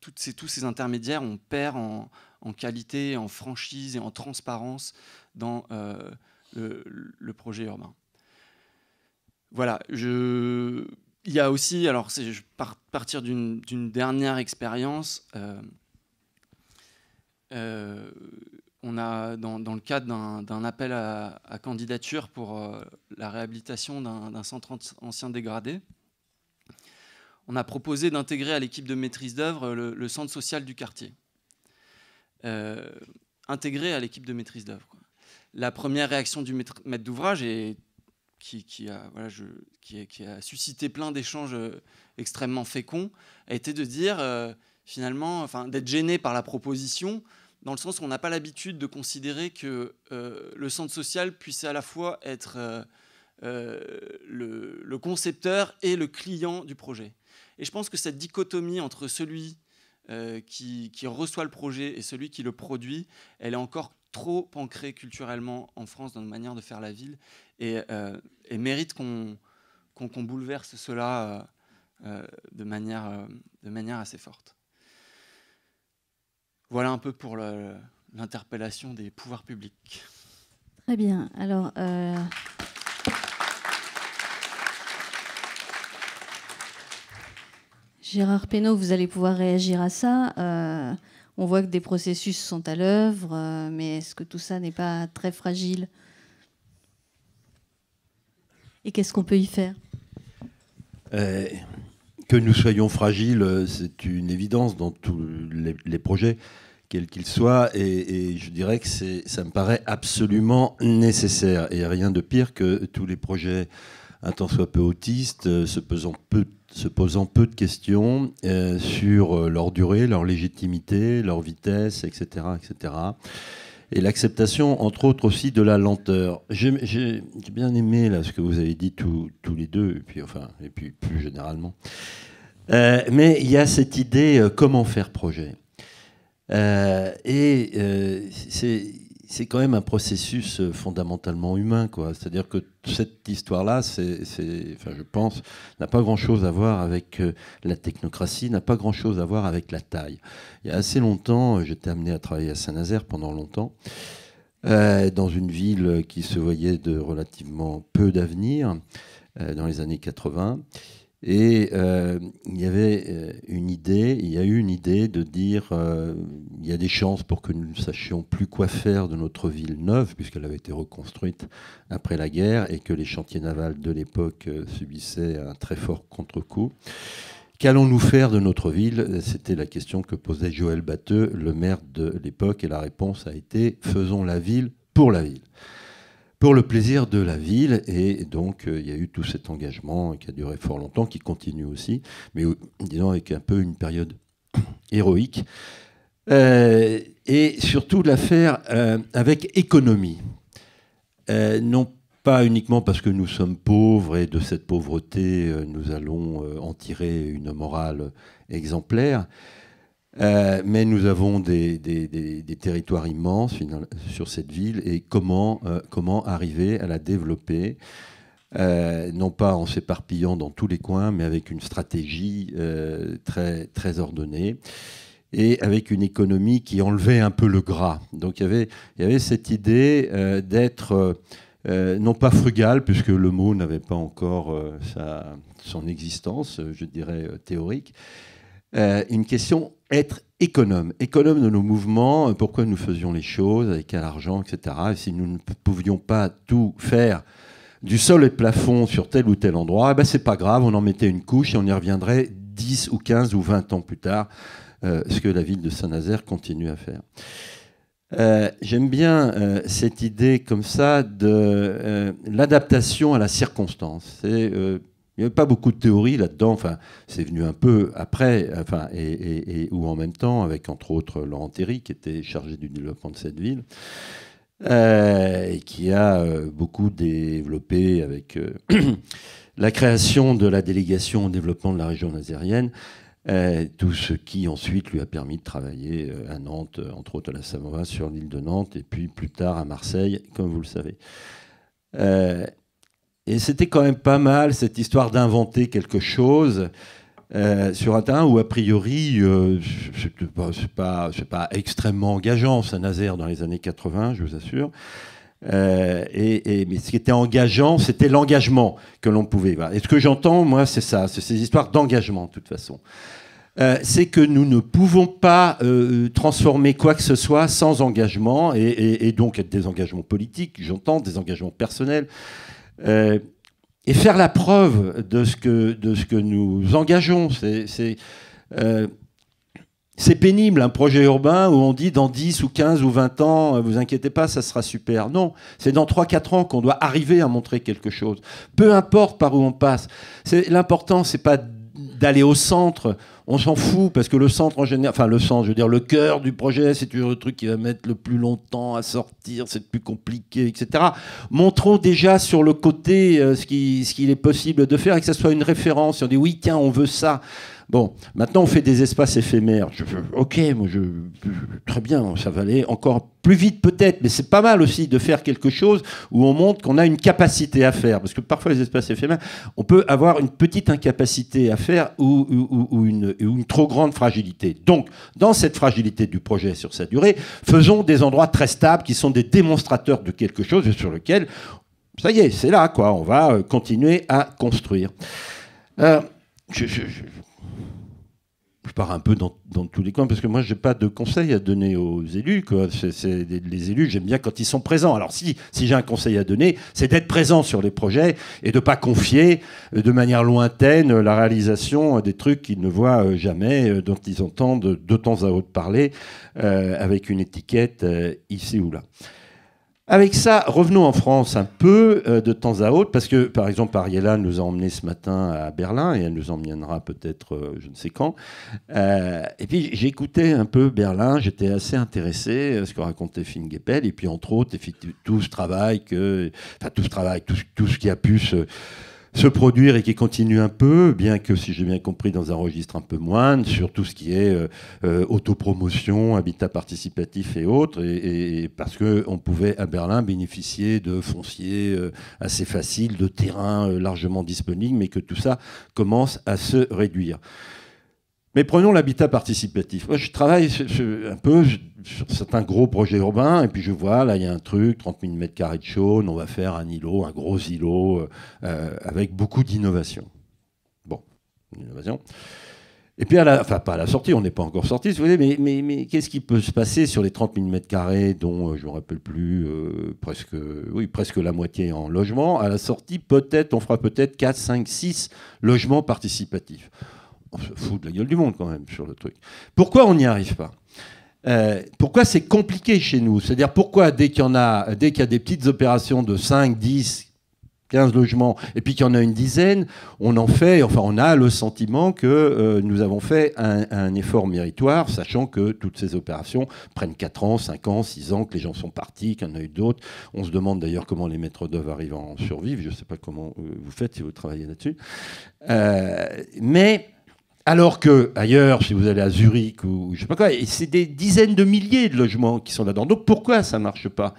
tous ces intermédiaires, on perd en, en qualité, en franchise et en transparence dans euh, le, projet urbain. Voilà, il y a aussi, alors c'est partir d'une dernière expérience, euh, euh, on a dans, le cadre d'un appel à, candidature pour la réhabilitation d'un centre ancien dégradé, on a proposé d'intégrer à l'équipe de maîtrise d'œuvre le, centre social du quartier. Euh, intégré à l'équipe de maîtrise d'œuvre. La première réaction du maître, d'ouvrage qui, a, suscité plein d'échanges euh, extrêmement féconds, a été de dire euh, finalement, enfin, d'être gêné par la proposition, dans le sens qu'on n'a pas l'habitude de considérer que le centre social puisse à la fois être le, concepteur et le client du projet. Et je pense que cette dichotomie entre celui euh, qui, reçoit le projet et celui qui le produit, elle est encore trop ancrée culturellement en France dans notre manière de faire la ville et, euh, mérite qu'on qu'on bouleverse cela euh, de, manière, de manière assez forte. Voilà un peu pour l'interpellation des pouvoirs publics. Très bien. Alors. Gérard Pénaud, vous allez pouvoir réagir à ça. Euh, on voit que des processus sont à l'œuvre, euh, mais est-ce que tout ça n'est pas très fragile Et qu'est-ce qu'on peut y faire euh, Que nous soyons fragiles, c'est une évidence dans tous les, projets, quels qu'ils soient, et, je dirais que ça me paraît absolument nécessaire. Et rien de pire que tous les projets un temps soit peu autistes, se pesant peu se posant peu de questions euh, sur euh, leur durée, leur légitimité, leur vitesse, etc. etc. Et l'acceptation, entre autres, aussi de la lenteur. J'ai bien aimé là, ce que vous avez dit tous les deux, et puis, enfin, et puis plus généralement. Euh, mais il y a cette idée comment faire projet. et c'est c'est quand même un processus euh, fondamentalement humain, quoi. C'est-à-dire que cette histoire-là, c'est, enfin, je pense, n'a pas grand-chose à voir avec euh, la technocratie, n'a pas grand-chose à voir avec la taille. Il y a assez longtemps, euh, j'étais amené à travailler à Saint-Nazaire pendant longtemps, dans une ville qui se voyait de relativement peu d'avenir dans les années 80. Et euh, il y avait euh, une idée, il y a eu une idée de dire euh, il y a des chances pour que nous ne sachions plus quoi faire de notre ville neuve, puisqu'elle avait été reconstruite après la guerre et que les chantiers navals de l'époque subissaient un très fort contre-coup. Qu'allons-nous faire de notre ville C'était la question que posait Joël Batteux, le maire de l'époque, et la réponse a été faisons la ville pour la ville pour le plaisir de la ville. Et donc, euh, il y a eu tout cet engagement qui a duré fort longtemps, qui continue aussi, mais euh, disons avec un peu une période héroïque. Euh, et surtout l'affaire avec économie. non pas uniquement parce que nous sommes pauvres et de cette pauvreté nous allons en tirer une morale exemplaire, euh, mais nous avons des, territoires immenses sur cette ville et comment, euh, comment arriver à la développer euh, non pas en s'éparpillant dans tous les coins, mais avec une stratégie très, très ordonnée et avec une économie qui enlevait un peu le gras. Donc il y avait, il y avait cette idée d'être non pas frugal, puisque le mot n'avait pas encore son existence, je dirais, théorique, euh, une question être économe, économe de nos mouvements, euh, pourquoi nous faisions les choses, avec quel argent, etc. Et si nous ne pouvions pas tout faire du sol et plafond sur tel ou tel endroit, eh ben c'est pas grave, on en mettait une couche et on y reviendrait 10 ou 15 ou 20 ans plus tard, euh, ce que la ville de Saint-Nazaire continue à faire. J'aime bien cette idée comme ça de l'adaptation à la circonstance. C'est il n'y avait pas beaucoup de théories là-dedans. Enfin, c'est venu un peu après, enfin, et, ou en même temps, avec entre autres Laurent Théry, qui était chargé du développement de cette ville, euh, et qui a euh, beaucoup développé avec euh, la création de la délégation au développement de la région nazérienne. tout ce qui ensuite lui a permis de travailler à Nantes, entre autres à la Samoa, sur l'île de Nantes, et puis plus tard à Marseille, comme vous le savez. Et c'était quand même pas mal cette histoire d'inventer quelque chose. Euh, sur un terrain où, a priori, euh, c'est pas, pas, pas, extrêmement engageant, Saint-Nazaire, dans les années 80, je vous assure. Euh, et, mais ce qui était engageant, c'était l'engagement que l'on pouvait. Voilà. Et ce que j'entends, moi, c'est ça, c'est ces histoires d'engagement, de toute façon. Euh, c'est que nous ne pouvons pas transformer quoi que ce soit sans engagement, et, donc et donc des engagements politiques, j'entends, des engagements personnels. Euh, et faire la preuve de ce que, de ce que nous engageons. C'est euh, pénible, un projet urbain où on dit dans 10 ou 15 ou 20 ans, euh, vous inquiétez pas, ça sera super. Non, c'est dans 3-4 ans qu'on doit arriver à montrer quelque chose. Peu importe par où on passe. L'important, c'est pas d'aller au centre on s'en fout parce que le centre en général, enfin le centre, je veux dire le cœur du projet, c'est toujours le truc qui va mettre le plus longtemps à sortir, c'est le plus compliqué, etc. Montrons déjà sur le côté euh, ce qu'il ce est possible de faire et que ça soit une référence. On dit oui, tiens, on veut ça. Bon, maintenant on fait des espaces éphémères. Je, ok, moi je, très bien, ça va aller encore plus vite peut-être, mais c'est pas mal aussi de faire quelque chose où on montre qu'on a une capacité à faire, parce que parfois les espaces éphémères, on peut avoir une petite incapacité à faire ou, une, trop grande fragilité. Donc, dans cette fragilité du projet sur sa durée, faisons des endroits très stables qui sont des démonstrateurs de quelque chose sur lequel, ça y est, c'est là quoi, on va euh, continuer à construire. Euh, je, je pars un peu dans, tous les coins, parce que moi, je n'ai pas de conseils à donner aux élus. Quoi. les élus, j'aime bien quand ils sont présents. Alors, si, si j'ai un conseil à donner, c'est d'être présent sur les projets et de ne pas confier euh, de manière lointaine euh, la réalisation euh, des trucs qu'ils ne voient jamais, dont ils entendent de temps à autre parler, avec une étiquette ici ou là. Avec ça, revenons en France un peu euh, de temps à autre, parce que par exemple, Ariella nous a emmenés ce matin à Berlin, et elle nous emmènera peut-être euh, je ne sais quand. Euh, et puis j'écoutais un peu Berlin, j'étais assez intéressé à euh, ce que racontait Gepel, et puis entre autres, tout ce travail, que, enfin, tout ce travail, tout ce qui a pu se se produire et qui continue un peu, bien que, si j'ai bien compris, dans un registre un peu moindre, sur tout ce qui est euh, euh, autopromotion, habitat participatif et autres, et, parce qu'on pouvait à Berlin bénéficier de fonciers euh, assez faciles, de terrains largement disponibles, mais que tout ça commence à se réduire. Mais prenons l'habitat participatif. Moi, je travaille un peu sur certains gros projets urbains, et puis je vois, là, il y a un truc, 30 000 mètres carrés de chaune, on va faire un îlot, un gros îlot, euh, euh, avec beaucoup d'innovation. Bon, innovation. Et puis, à la, enfin, pas à la sortie, on n'est pas encore sorti, vous voulez, mais, mais, qu'est-ce qui peut se passer sur les 30 000 mètres carrés, dont euh, je ne me rappelle plus, presque, oui, presque la moitié en logement À la sortie, peut-être, on fera peut-être 4, 5, 6 logements participatifs on de la gueule du monde quand même sur le truc. Pourquoi on n'y arrive pas euh, pourquoi c'est compliqué chez nous C'est-à-dire pourquoi dès qu'il y a, dès qu'il y a des petites opérations de 5, 10, 15 logements, et puis qu'il y en a une dizaine, on en fait, enfin on a le sentiment que euh, nous avons fait un, effort méritoire, sachant que toutes ces opérations prennent 4 ans, 5 ans, 6 ans, que les gens sont partis, qu'il y en a eu d'autres. On se demande d'ailleurs comment les maîtres d'œuvre arrivent à en survivre, je ne sais pas comment euh, vous faites si vous travaillez là-dessus. mais alors que ailleurs, si vous allez à Zurich ou je sais pas quoi, c'est des dizaines de milliers de logements qui sont là-dedans. Donc pourquoi ça marche pas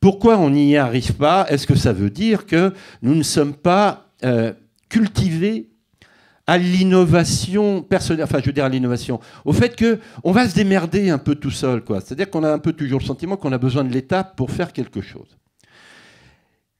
Pourquoi on n'y arrive pas Est-ce que ça veut dire que nous ne sommes pas euh, cultivés à l'innovation personnelle, enfin je veux dire à l'innovation, au fait que on va se démerder un peu tout seul, quoi. C'est-à-dire qu'on a un peu toujours le sentiment qu'on a besoin de l'État pour faire quelque chose.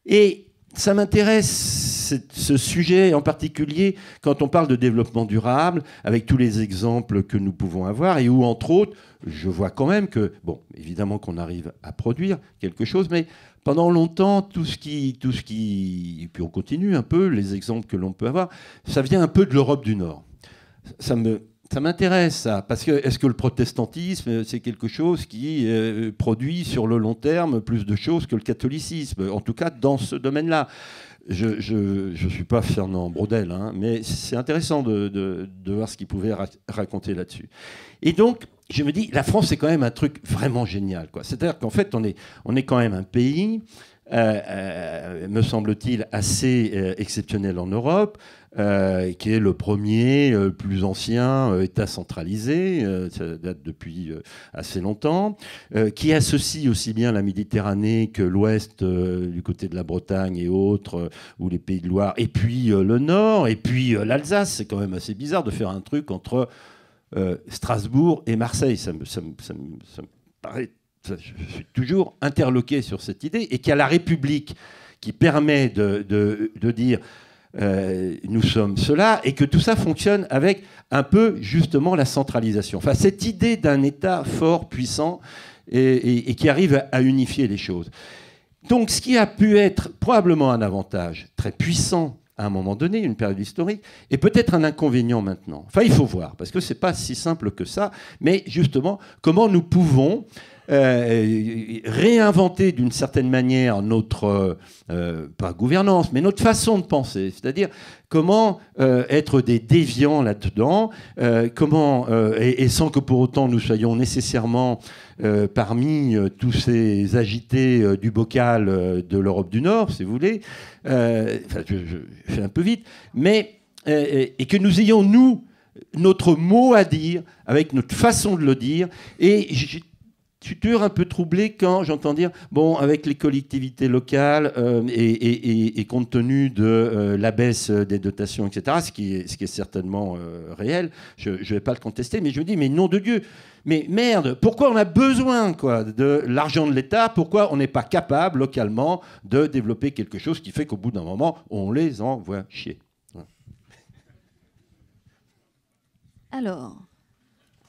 Et ça m'intéresse ce sujet en particulier quand on parle de développement durable, avec tous les exemples que nous pouvons avoir et où, entre autres, je vois quand même que, bon, évidemment qu'on arrive à produire quelque chose, mais pendant longtemps, tout ce qui, tout ce qui, et puis on continue un peu les exemples que l'on peut avoir, ça vient un peu de l'Europe du Nord. Ça me, ça m'intéresse, ça, parce que est-ce que le protestantisme, c'est quelque chose qui euh, produit sur le long terme plus de choses que le catholicisme, en tout cas dans ce domaine-là Je ne suis pas Fernand Brodel, hein, mais c'est intéressant de, de, de, voir ce qu'il pouvait raconter là-dessus. Et donc, je me dis, la France, c'est quand même un truc vraiment génial. C'est-à-dire qu'en fait, on est, on est quand même un pays euh, euh, me semble-t-il, assez euh, exceptionnel en Europe, qui est le premier, plus ancien État centralisé, ça date depuis assez longtemps, qui associe aussi bien la Méditerranée que l'Ouest, du côté de la Bretagne et autres, ou les Pays de Loire, et puis le Nord, et puis l'Alsace. C'est quand même assez bizarre de faire un truc entre... Strasbourg et Marseille, ça me paraît je suis toujours interloqué sur cette idée, et qu'il y a la République qui permet de, dire euh, nous sommes cela, et que tout ça fonctionne avec un peu justement la centralisation. Enfin, cette idée d'un État fort, puissant, et, qui arrive à, unifier les choses. Donc ce qui a pu être probablement un avantage très puissant à un moment donné, une période historique, et peut-être un inconvénient maintenant. Enfin, il faut voir, parce que ce n'est pas si simple que ça, mais justement, comment nous pouvons euh, réinventer d'une certaine manière notre, euh, euh, pas gouvernance, mais notre façon de penser. C'est-à-dire comment être des déviants là-dedans, comment, et, sans que pour autant nous soyons nécessairement parmi tous ces agités du bocal de l'Europe du Nord, si vous voulez. Enfin, je, fais un peu vite, mais et que nous ayons, nous, notre mot à dire, avec notre façon de le dire. Et j'ai je suis toujours un peu troublé quand j'entends dire, bon, avec les collectivités locales euh, et, compte tenu de euh, la baisse des dotations, etc., ce qui est, certainement euh, réel, je ne vais pas le contester, mais je me dis, mais nom de Dieu, mais merde, pourquoi on a besoin quoi, de l'argent de l'État Pourquoi on n'est pas capable localement de développer quelque chose qui fait qu'au bout d'un moment, on les envoie chier Alors,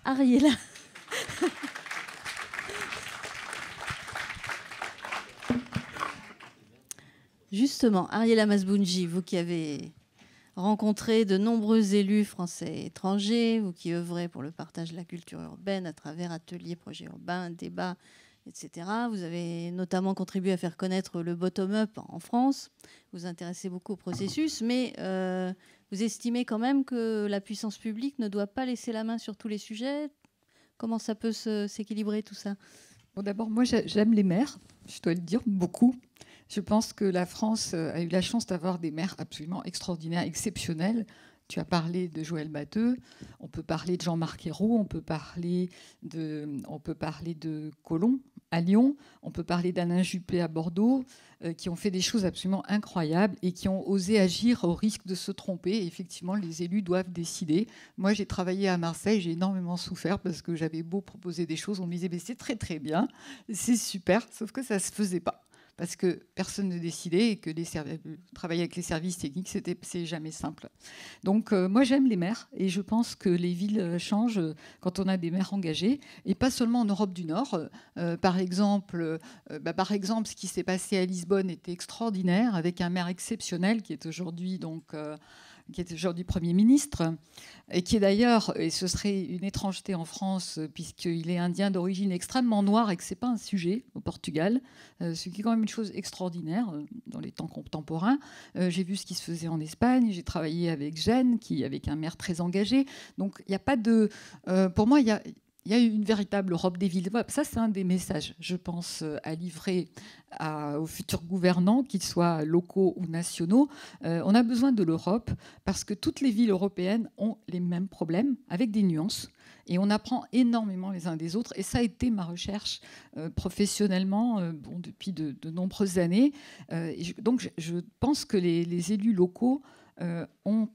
Ariella... Justement, Ariella Masbounji, vous qui avez rencontré de nombreux élus français et étrangers, vous qui œuvrez pour le partage de la culture urbaine à travers ateliers, projets urbains, débats, etc. Vous avez notamment contribué à faire connaître le bottom-up en France. Vous intéressez beaucoup au processus, mais euh, vous estimez quand même que la puissance publique ne doit pas laisser la main sur tous les sujets. Comment ça peut s'équilibrer tout ça Bon, d'abord, moi, j'aime les maires, je dois le dire, beaucoup. Je pense que la France euh, a eu la chance d'avoir des maires absolument extraordinaires, exceptionnels. Tu as parlé de Joël Matteux, on peut parler de Jean-Marc héroux. on peut parler de, on peut parler de Colomb à Lyon, on peut parler d'Alain Juppé à Bordeaux, euh, qui ont fait des choses absolument incroyables et qui ont osé agir au risque de se tromper. effectivement, les élus doivent décider. Moi, j'ai travaillé à Marseille, j'ai énormément souffert parce que j'avais beau proposer des choses, on me disait, mais c'est très très bien, c'est super, sauf que ça ne se faisait pas parce que personne ne décidait et que travailler avec les services techniques, c'est jamais simple. Donc euh, moi j'aime les maires et je pense que les villes changent quand on a des maires engagés et pas seulement en Europe du Nord. Euh, par, exemple, euh, bah, par exemple, ce qui s'est passé à Lisbonne était extraordinaire avec un maire exceptionnel qui est aujourd'hui donc qui est aujourd'hui Premier ministre, et qui est d'ailleurs, et ce serait une étrangeté en France, puisqu'il est indien d'origine extrêmement noire et que ce n'est pas un sujet au Portugal, euh, ce qui est quand même une chose extraordinaire euh, dans les temps contemporains. Euh, j'ai vu ce qui se faisait en Espagne, j'ai travaillé avec Gênes, qui, avec un maire très engagé. Donc il n'y a pas de... Pour moi, il y a il y a une véritable Europe des villes. Ça, c'est un des messages, je pense, euh, à livrer aux futurs gouvernants, qu'ils soient locaux ou nationaux. Euh, on a besoin de l'Europe parce que toutes les villes européennes ont les mêmes problèmes, avec des nuances. Et on apprend énormément les uns des autres. Et ça a été ma recherche euh, professionnellement bon, depuis de, nombreuses années. donc je, pense que les élus locaux ont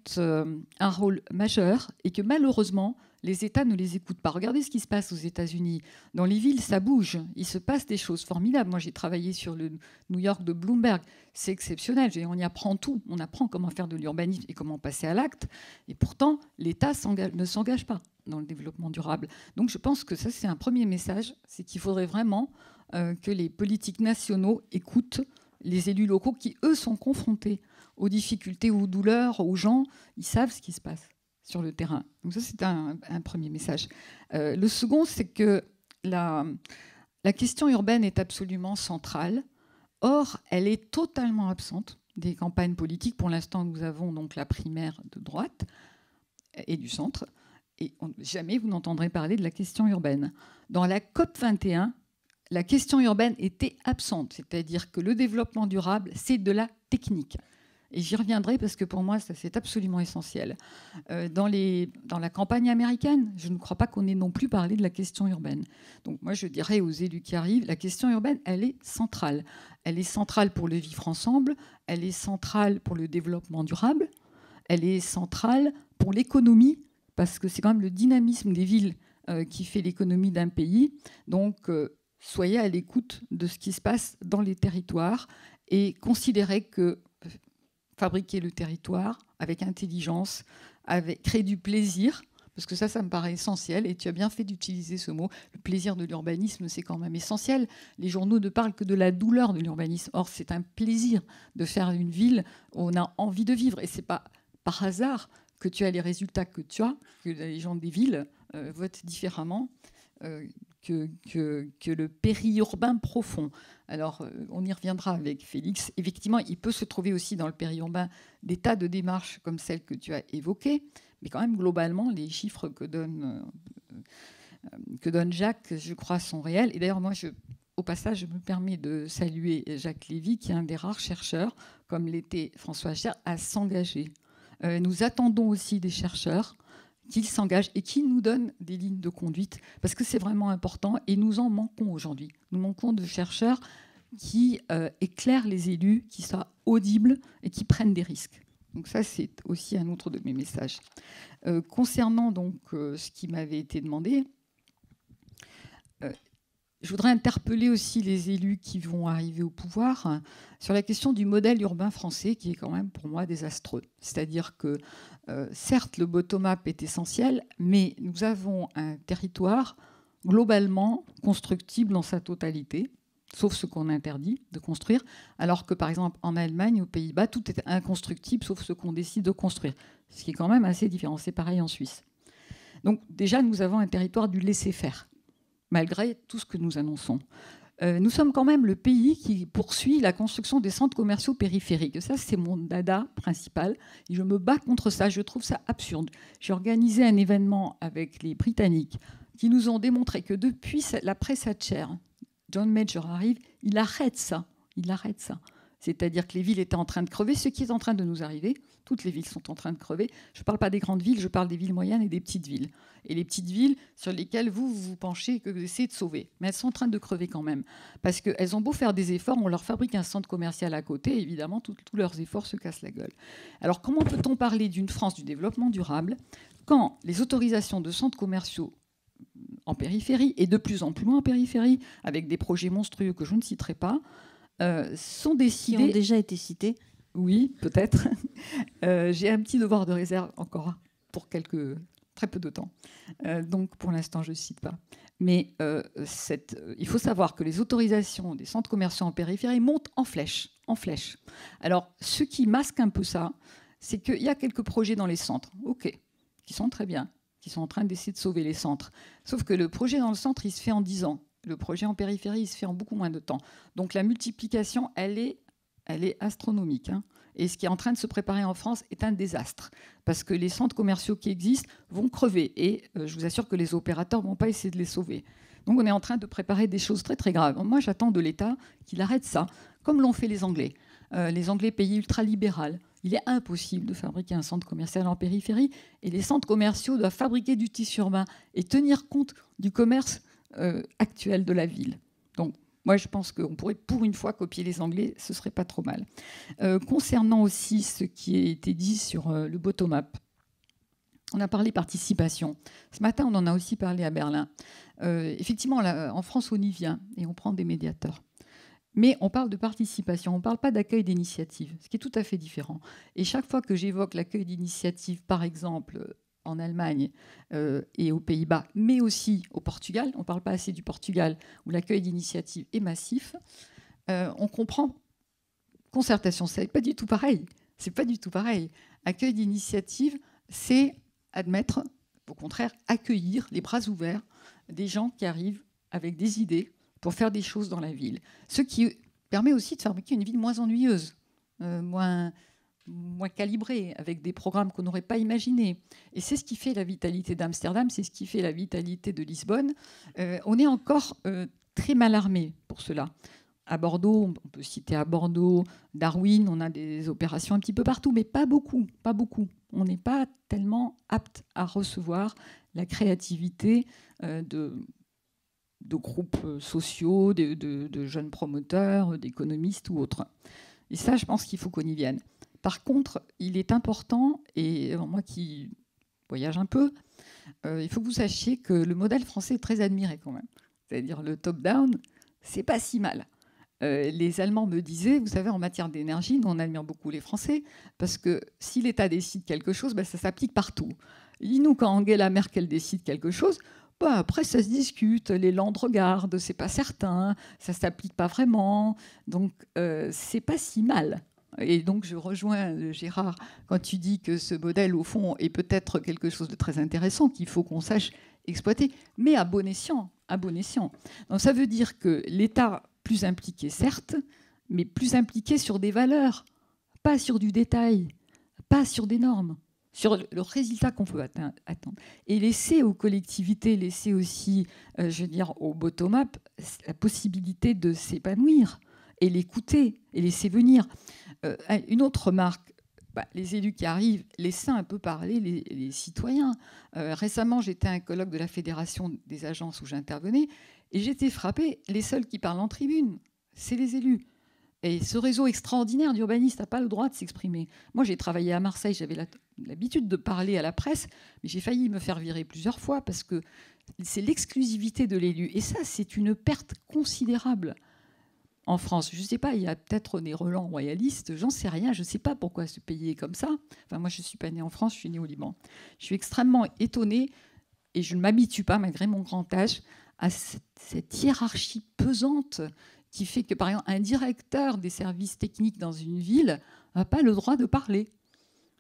un rôle majeur et que malheureusement, les États ne les écoutent pas. Regardez ce qui se passe aux États-Unis. Dans les villes, ça bouge. Il se passe des choses formidables. Moi, j'ai travaillé sur le New York de Bloomberg. C'est exceptionnel. On y apprend tout. On apprend comment faire de l'urbanisme et comment passer à l'acte. Et pourtant, l'État ne s'engage pas dans le développement durable. Donc, je pense que ça, c'est un premier message. C'est qu'il faudrait vraiment euh, que les politiques nationaux écoutent les élus locaux qui, eux, sont confrontés aux difficultés, aux douleurs, aux gens. Ils savent ce qui se passe sur le terrain. Donc ça, c'est un, premier message. Euh, le second, c'est que la, question urbaine est absolument centrale. Or, elle est totalement absente des campagnes politiques. Pour l'instant, nous avons donc la primaire de droite et du centre. Et jamais vous n'entendrez parler de la question urbaine. Dans la COP 21, la question urbaine était absente, c'est-à-dire que le développement durable, c'est de la technique. Et j'y reviendrai parce que pour moi, ça, c'est absolument essentiel. Euh, dans, dans la campagne américaine, je ne crois pas qu'on ait non plus parlé de la question urbaine. Donc moi, je dirais aux élus qui arrivent, la question urbaine, elle est centrale. Elle est centrale pour le vivre ensemble, elle est centrale pour le développement durable, elle est centrale pour l'économie, parce que c'est quand même le dynamisme des villes euh, qui fait l'économie d'un pays. Donc euh, soyez à l'écoute de ce qui se passe dans les territoires et considérez que fabriquer le territoire avec intelligence, avec, créer du plaisir, parce que ça, ça me paraît essentiel, et tu as bien fait d'utiliser ce mot. Le plaisir de l'urbanisme, c'est quand même essentiel. Les journaux ne parlent que de la douleur de l'urbanisme. Or, c'est un plaisir de faire une ville où on a envie de vivre, et c'est pas par hasard que tu as les résultats que tu as, que les gens des villes euh, votent différemment. Euh, que, que, le périurbain profond. Alors, euh, on y reviendra avec Félix. Effectivement, il peut se trouver aussi dans le périurbain des tas de démarches comme celles que tu as évoquées mais quand même, globalement, les chiffres que donne, euh, que donne Jacques, je crois, sont réels. Et d'ailleurs, moi, je, au passage, je me permets de saluer Jacques Lévy, qui est un des rares chercheurs, comme l'était François Cher, à s'engager. Euh, nous attendons aussi des chercheurs qu'ils s'engagent et qu'ils nous donnent des lignes de conduite, parce que c'est vraiment important et nous en manquons aujourd'hui. Nous manquons de chercheurs qui euh, éclairent les élus, qui soient audibles et qui prennent des risques. Donc ça, c'est aussi un autre de mes messages. Euh, concernant donc euh, ce qui m'avait été demandé, je voudrais interpeller aussi les élus qui vont arriver au pouvoir hein, sur la question du modèle urbain français qui est quand même pour moi désastreux. C'est-à-dire que euh, certes, le bottom-up est essentiel, mais nous avons un territoire globalement constructible dans sa totalité, sauf ce qu'on interdit de construire, alors que par exemple en Allemagne, aux Pays-Bas, tout est inconstructible sauf ce qu'on décide de construire, ce qui est quand même assez différent. C'est pareil en Suisse. Donc déjà, nous avons un territoire du laisser-faire, malgré tout ce que nous annonçons. Euh, nous sommes quand même le pays qui poursuit la construction des centres commerciaux périphériques. Ça, c'est mon dada principal. je me bats contre ça. Je trouve ça absurde. J'ai organisé un événement avec les Britanniques qui nous ont démontré que depuis la à chair John Major arrive, il arrête ça. Il arrête ça. C'est-à-dire que les villes étaient en train de crever, ce qui est en train de nous arriver. Toutes les villes sont en train de crever. Je ne parle pas des grandes villes, je parle des villes moyennes et des petites villes. Et les petites villes sur lesquelles vous vous penchez et que vous essayez de sauver. Mais elles sont en train de crever quand même. Parce qu'elles ont beau faire des efforts, on leur fabrique un centre commercial à côté, évidemment, tous leurs efforts se cassent la gueule. Alors comment peut-on parler d'une France du développement durable quand les autorisations de centres commerciaux en périphérie et de plus en plus loin en périphérie, avec des projets monstrueux que je ne citerai pas, euh, sont décidés. Qui ont déjà été cités. Oui, peut-être. Euh, j'ai un petit devoir de réserve encore pour quelques très peu de temps. Euh, donc pour l'instant, je ne cite pas. Mais euh, il faut savoir que les autorisations des centres commerciaux en périphérie montent en flèche, en flèche. Alors ce qui masque un peu ça, c'est qu'il y a quelques projets dans les centres, ok, qui sont très bien, qui sont en train d'essayer de sauver les centres. Sauf que le projet dans le centre, il se fait en 10 ans. Le projet en périphérie, il se fait en beaucoup moins de temps. Donc la multiplication, elle est elle est astronomique. Hein. Et ce qui est en train de se préparer en France est un désastre, parce que les centres commerciaux qui existent vont crever, et euh, je vous assure que les opérateurs ne vont pas essayer de les sauver. Donc on est en train de préparer des choses très très graves. Moi j'attends de l'État qu'il arrête ça, comme l'ont fait les Anglais. Euh, les Anglais pays ultralibéral. Il est impossible de fabriquer un centre commercial en périphérie, et les centres commerciaux doivent fabriquer du tissu urbain et tenir compte du commerce euh, actuel de la ville. Donc moi, je pense qu'on pourrait pour une fois copier les Anglais, ce serait pas trop mal. Euh, concernant aussi ce qui a été dit sur euh, le bottom-up, on a parlé participation. Ce matin, on en a aussi parlé à Berlin. Euh, effectivement, en France, on y vient et on prend des médiateurs. Mais on parle de participation, on ne parle pas d'accueil d'initiatives, ce qui est tout à fait différent. Et chaque fois que j'évoque l'accueil d'initiative, par exemple, en Allemagne euh, et aux Pays-Bas, mais aussi au Portugal, on ne parle pas assez du Portugal, où l'accueil d'initiative est massif, euh, on comprend concertation, c'est pas du tout pareil. C'est pas du tout pareil. Accueil d'initiative, c'est admettre, au contraire, accueillir les bras ouverts des gens qui arrivent avec des idées pour faire des choses dans la ville. Ce qui permet aussi de fabriquer une ville moins ennuyeuse, euh, moins moins calibrés, avec des programmes qu'on n'aurait pas imaginés. Et c'est ce qui fait la vitalité d'Amsterdam, c'est ce qui fait la vitalité de Lisbonne. Euh, on est encore euh, très mal armé pour cela. À Bordeaux, on peut citer à Bordeaux, Darwin, on a des opérations un petit peu partout, mais pas beaucoup, pas beaucoup. On n'est pas tellement apte à recevoir la créativité euh, de de groupes sociaux, de jeunes promoteurs, d'économistes ou autres. Et ça, je pense qu'il faut qu'on y vienne. Par contre, il est important, et moi qui voyage un peu, euh, il faut que vous sachiez que le modèle français est très admiré quand même. C'est-à-dire le top-down, c'est pas si mal. Euh, les Allemands me disaient, vous savez, en matière d'énergie, nous on admire beaucoup les Français, parce que si l'État décide quelque chose, ben, ça s'applique partout. Dis-nous quand Angela Merkel décide quelque chose, ben, après, ça se discute, les Landes regardent, c'est pas certain, ça s'applique pas vraiment, donc euh, c'est pas si mal. Et donc je rejoins euh, Gérard quand tu dis que ce modèle, au fond, est peut-être quelque chose de très intéressant qu'il faut qu'on sache exploiter, mais à bon escient. Donc ça veut dire que l'État plus impliqué, certes, mais plus impliqué sur des valeurs, pas sur du détail, pas sur des normes, sur le résultat qu'on peut atteindre. Et laisser aux collectivités, laisser aussi, euh, je veux dire, au bottom-up, la possibilité de s'épanouir et l'écouter et laisser venir. Euh, une autre remarque, bah, les élus qui arrivent, laissez un peu parler les, citoyens. Euh, récemment, j'étais à un colloque de la Fédération des agences où j'intervenais et j'étais frappée, les seuls qui parlent en tribune, c'est les élus. Et ce réseau extraordinaire d'urbanistes n'a pas le droit de s'exprimer. Moi, j'ai travaillé à Marseille, j'avais l'habitude de parler à la presse, mais j'ai failli me faire virer plusieurs fois parce que c'est l'exclusivité de l'élu. Et ça, c'est une perte considérable en France. Je ne sais pas, il y a peut-être des relents royalistes, j'en sais rien, je ne sais pas pourquoi ce pays est comme ça. Enfin, moi, je ne suis pas née en France, je suis née au Liban. Je suis extrêmement étonnée, et je ne m'habitue pas, malgré mon grand âge, à cette hiérarchie pesante qui fait que, par exemple, un directeur des services techniques dans une ville n'a pas le droit de parler.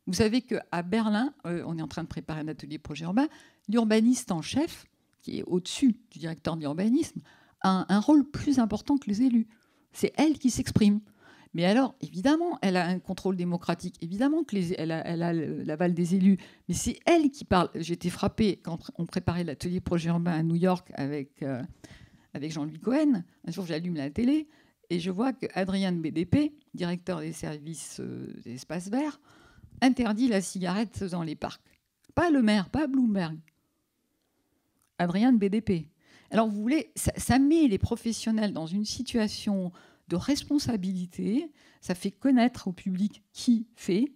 Vous savez qu'à Berlin, euh, on est en train de préparer un atelier projet urbain, l'urbaniste en chef, qui est au-dessus du directeur de l'urbanisme, a un rôle plus important que les élus. C'est elle qui s'exprime. Mais alors, évidemment, elle a un contrôle démocratique, évidemment qu'elle a, elle a l'aval des élus, mais c'est elle qui parle. J'étais frappée quand on préparait l'atelier projet urbain à New York avec, euh, avec Jean-Louis Cohen. Un jour, j'allume la télé et je vois qu'Adrien BDP, directeur des services euh, d'espace vert, espaces verts, interdit la cigarette dans les parcs. Pas le maire, pas Bloomberg. Adrien BDP. Alors, vous voulez, ça, met les professionnels dans une situation de responsabilité, ça fait connaître au public qui fait,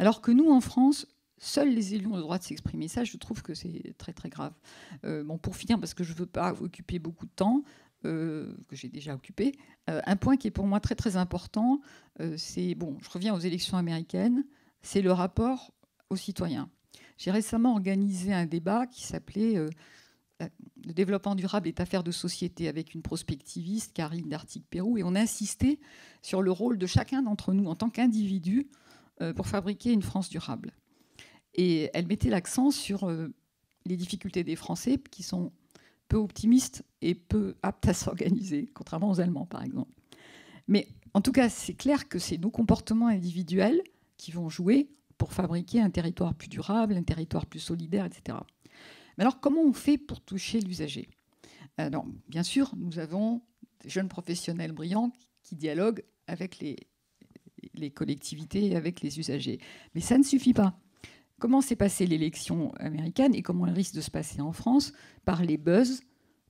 alors que nous, en France, seuls les élus ont le droit de s'exprimer. Ça, je trouve que c'est très, très grave. Euh, bon, pour finir, parce que je ne veux pas occuper beaucoup de temps, euh, que j'ai déjà occupé, euh, un point qui est pour moi très, très important, c'est, bon, je reviens aux élections américaines, c'est le rapport aux citoyens. J'ai récemment organisé un débat qui s'appelait euh, le développement durable est affaire de société avec une prospectiviste, Karine darctique pérou et on a insisté sur le rôle de chacun d'entre nous en tant qu'individu euh, pour fabriquer une France durable. Et elle mettait l'accent sur euh, les difficultés des Français qui sont peu optimistes et peu aptes à s'organiser, contrairement aux Allemands par exemple. Mais en tout cas, c'est clair que c'est nos comportements individuels qui vont jouer pour fabriquer un territoire plus durable, un territoire plus solidaire, etc. Mais alors, comment on fait pour toucher l'usager alors, euh, bien sûr, nous avons des jeunes professionnels brillants qui dialoguent avec les, collectivités et avec les usagers. Mais ça ne suffit pas. Comment s'est passée l'élection américaine et comment elle risque de se passer en France Par les buzz,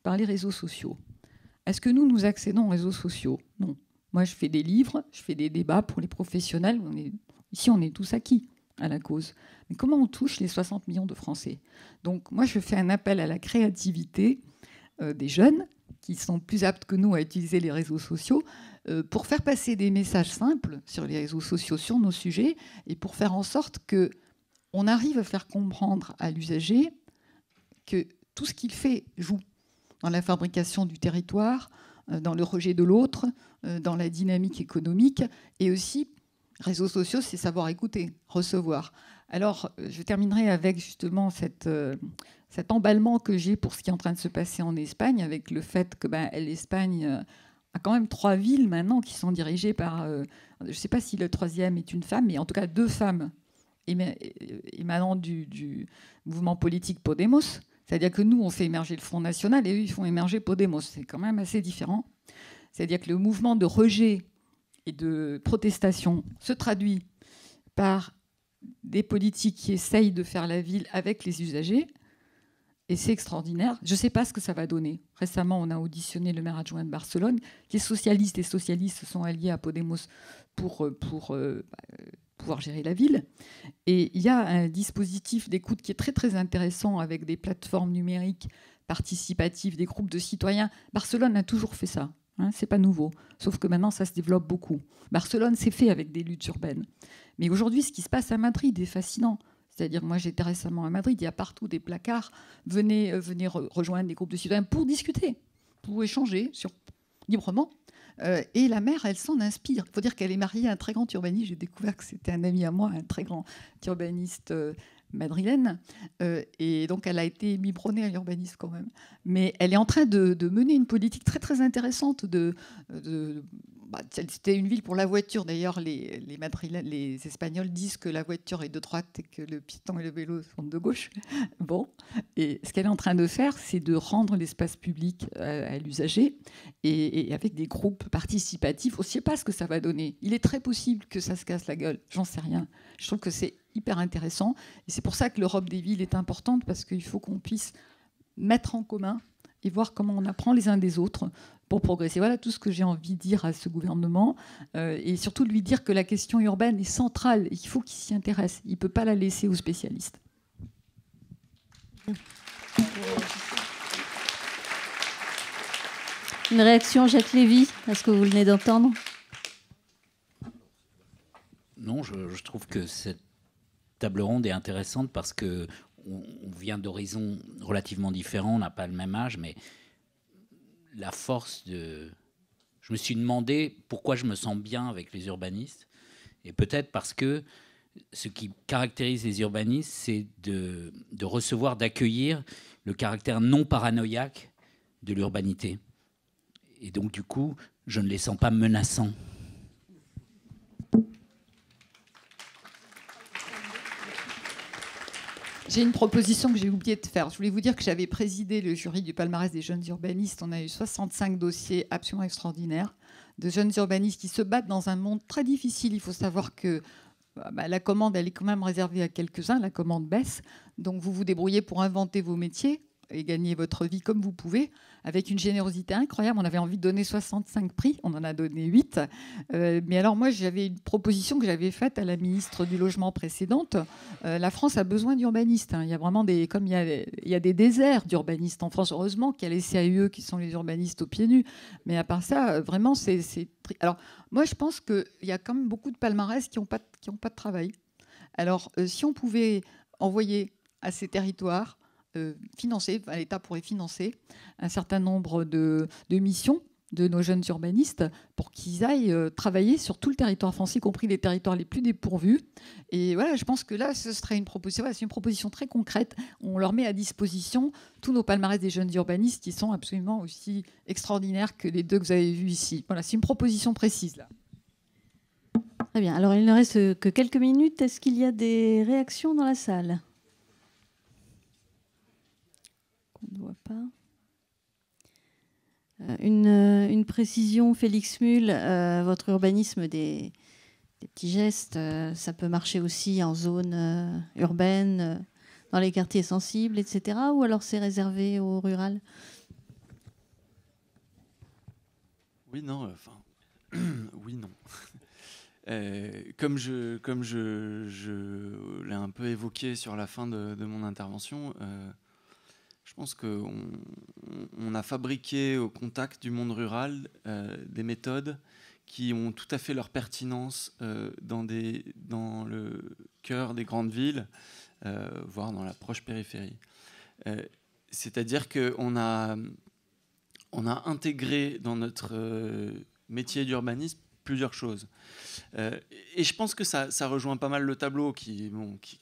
par les réseaux sociaux. Est-ce que nous, nous accédons aux réseaux sociaux Non. Moi, je fais des livres, je fais des débats pour les professionnels. ici, on est tous acquis à la cause. Mais comment on touche les 60 millions de Français Donc moi, je fais un appel à la créativité euh, des jeunes qui sont plus aptes que nous à utiliser les réseaux sociaux euh, pour faire passer des messages simples sur les réseaux sociaux sur nos sujets et pour faire en sorte que on arrive à faire comprendre à l'usager que tout ce qu'il fait joue dans la fabrication du territoire, euh, dans le rejet de l'autre, dans la dynamique économique et aussi Réseaux sociaux, c'est savoir écouter, recevoir. Alors, euh, je terminerai avec justement euh, cet emballement que j'ai pour ce qui est en train de se passer en Espagne, avec le fait que ben, l'Espagne euh, a quand même trois villes maintenant qui sont dirigées par, je ne sais pas si le troisième est une femme, mais en tout cas deux femmes émanant du, du mouvement politique Podemos. C'est-à-dire que nous, on fait émerger le Front National et eux, ils font émerger Podemos. C'est quand même assez différent. C'est-à-dire que le mouvement de rejet et de protestation se traduit par des politiques qui essayent de faire la ville avec les usagers. Et c'est extraordinaire. Je ne sais pas ce que ça va donner. Récemment, on a auditionné le maire adjoint de Barcelone. Les socialistes et socialistes se sont alliés à Podemos pour, euh, pour euh, bah, pouvoir gérer la ville. Et il y a un dispositif d'écoute qui est très très intéressant avec des plateformes numériques participatives, des groupes de citoyens. Barcelone a toujours fait ça. Hein, c'est pas nouveau. Sauf que maintenant, ça se développe beaucoup. Barcelone, s'est fait avec des luttes urbaines. Mais aujourd'hui, ce qui se passe à Madrid est fascinant. C'est-à-dire, moi, j'étais récemment à Madrid, il y a partout des placards. Venez, euh, venir rejoindre des groupes de citoyens pour discuter, pour échanger sur... librement. Euh, et la mère, elle s'en inspire. Il faut dire qu'elle est mariée à un très grand urbaniste. J'ai découvert que c'était un ami à moi, un très grand urbaniste. Euh, madrilène. Euh, et donc, elle a été biberonnée à l'urbanisme quand même. Mais elle est en train de, mener une politique très, très intéressante. De, bah, C'était une ville pour la voiture. D'ailleurs, les, les Espagnols disent que la voiture est de droite et que le piton et le vélo sont de gauche. Bon. Et ce qu'elle est en train de faire, c'est de rendre l'espace public euh, à, l'usager et, et, avec des groupes participatifs. On oh, ne sait pas ce que ça va donner. Il est très possible que ça se casse la gueule. J'en sais rien. Je trouve que c'est hyper intéressant. Et c'est pour ça que l'Europe des villes est importante, parce qu'il faut qu'on puisse mettre en commun et voir comment on apprend les uns des autres pour progresser. Voilà tout ce que j'ai envie de dire à ce gouvernement euh, et surtout de lui dire que la question urbaine est centrale et qu'il faut qu'il s'y intéresse. Il ne peut pas la laisser aux spécialistes. Une réaction, Jacques Lévy, à ce que vous venez d'entendre Non, je, je, trouve que cette table ronde est intéressante parce que on, vient d'horizons relativement différents, on n'a pas le même âge, mais la force de. Je me suis demandé pourquoi je me sens bien avec les urbanistes, et peut-être parce que ce qui caractérise les urbanistes, c'est de, de recevoir, d'accueillir le caractère non paranoïaque de l'urbanité. Et donc, du coup, je ne les sens pas menaçants. J'ai une proposition que j'ai oublié de faire. Je voulais vous dire que j'avais présidé le jury du palmarès des jeunes urbanistes. On a eu 65 dossiers absolument extraordinaires de jeunes urbanistes qui se battent dans un monde très difficile. Il faut savoir que ah bah, la commande, elle est quand même réservée à quelques-uns, la commande baisse. Donc vous vous débrouillez pour inventer vos métiers et gagner votre vie comme vous pouvez, avec une générosité incroyable. On avait envie de donner 65 prix, on en a donné 8. Euh, mais alors moi, j'avais une proposition que j'avais faite à la ministre du Logement précédente. Euh, la France a besoin d'urbanistes. Hein. Il y a vraiment des... Comme il y a, des déserts d'urbanistes en France, heureusement qu'il y a les CAUE qui sont les urbanistes au pieds nus. Mais à part ça, euh, vraiment, c'est... Alors moi, je pense qu'il y a quand même beaucoup de palmarès qui n'ont pas, qui pas de travail. Alors, si on pouvait envoyer à ces territoires financé, euh, financer, l'État pourrait financer un certain nombre de, missions de nos jeunes urbanistes pour qu'ils aillent euh, travailler sur tout le territoire français, y compris les territoires les plus dépourvus. Et voilà, je pense que là, ce serait une proposition, c'est une proposition très concrète. On leur met à disposition tous nos palmarès des jeunes urbanistes qui sont absolument aussi extraordinaires que les deux que vous avez vus ici. Voilà, c'est une proposition précise là. Très bien. Alors, il ne reste que quelques minutes. Est-ce qu'il y a des réactions dans la salle ne voit pas. Euh, euh, une, précision, Félix Mull, euh, votre urbanisme des, petits gestes, ça peut marcher aussi en zone urbaine, dans les quartiers sensibles, etc. Ou alors c'est réservé au rural Oui, non. Enfin, oui, non. comme je, comme je, l'ai un peu évoqué sur la fin de, mon intervention, je pense qu'on a fabriqué au contact du monde rural euh, des méthodes qui ont tout à fait leur pertinence euh, dans, le cœur des grandes villes, euh, voire dans la proche périphérie. C'est-à-dire qu'on a, on intégré dans notre métier d'urbanisme plusieurs choses. et je pense que ça, rejoint pas mal le tableau qui,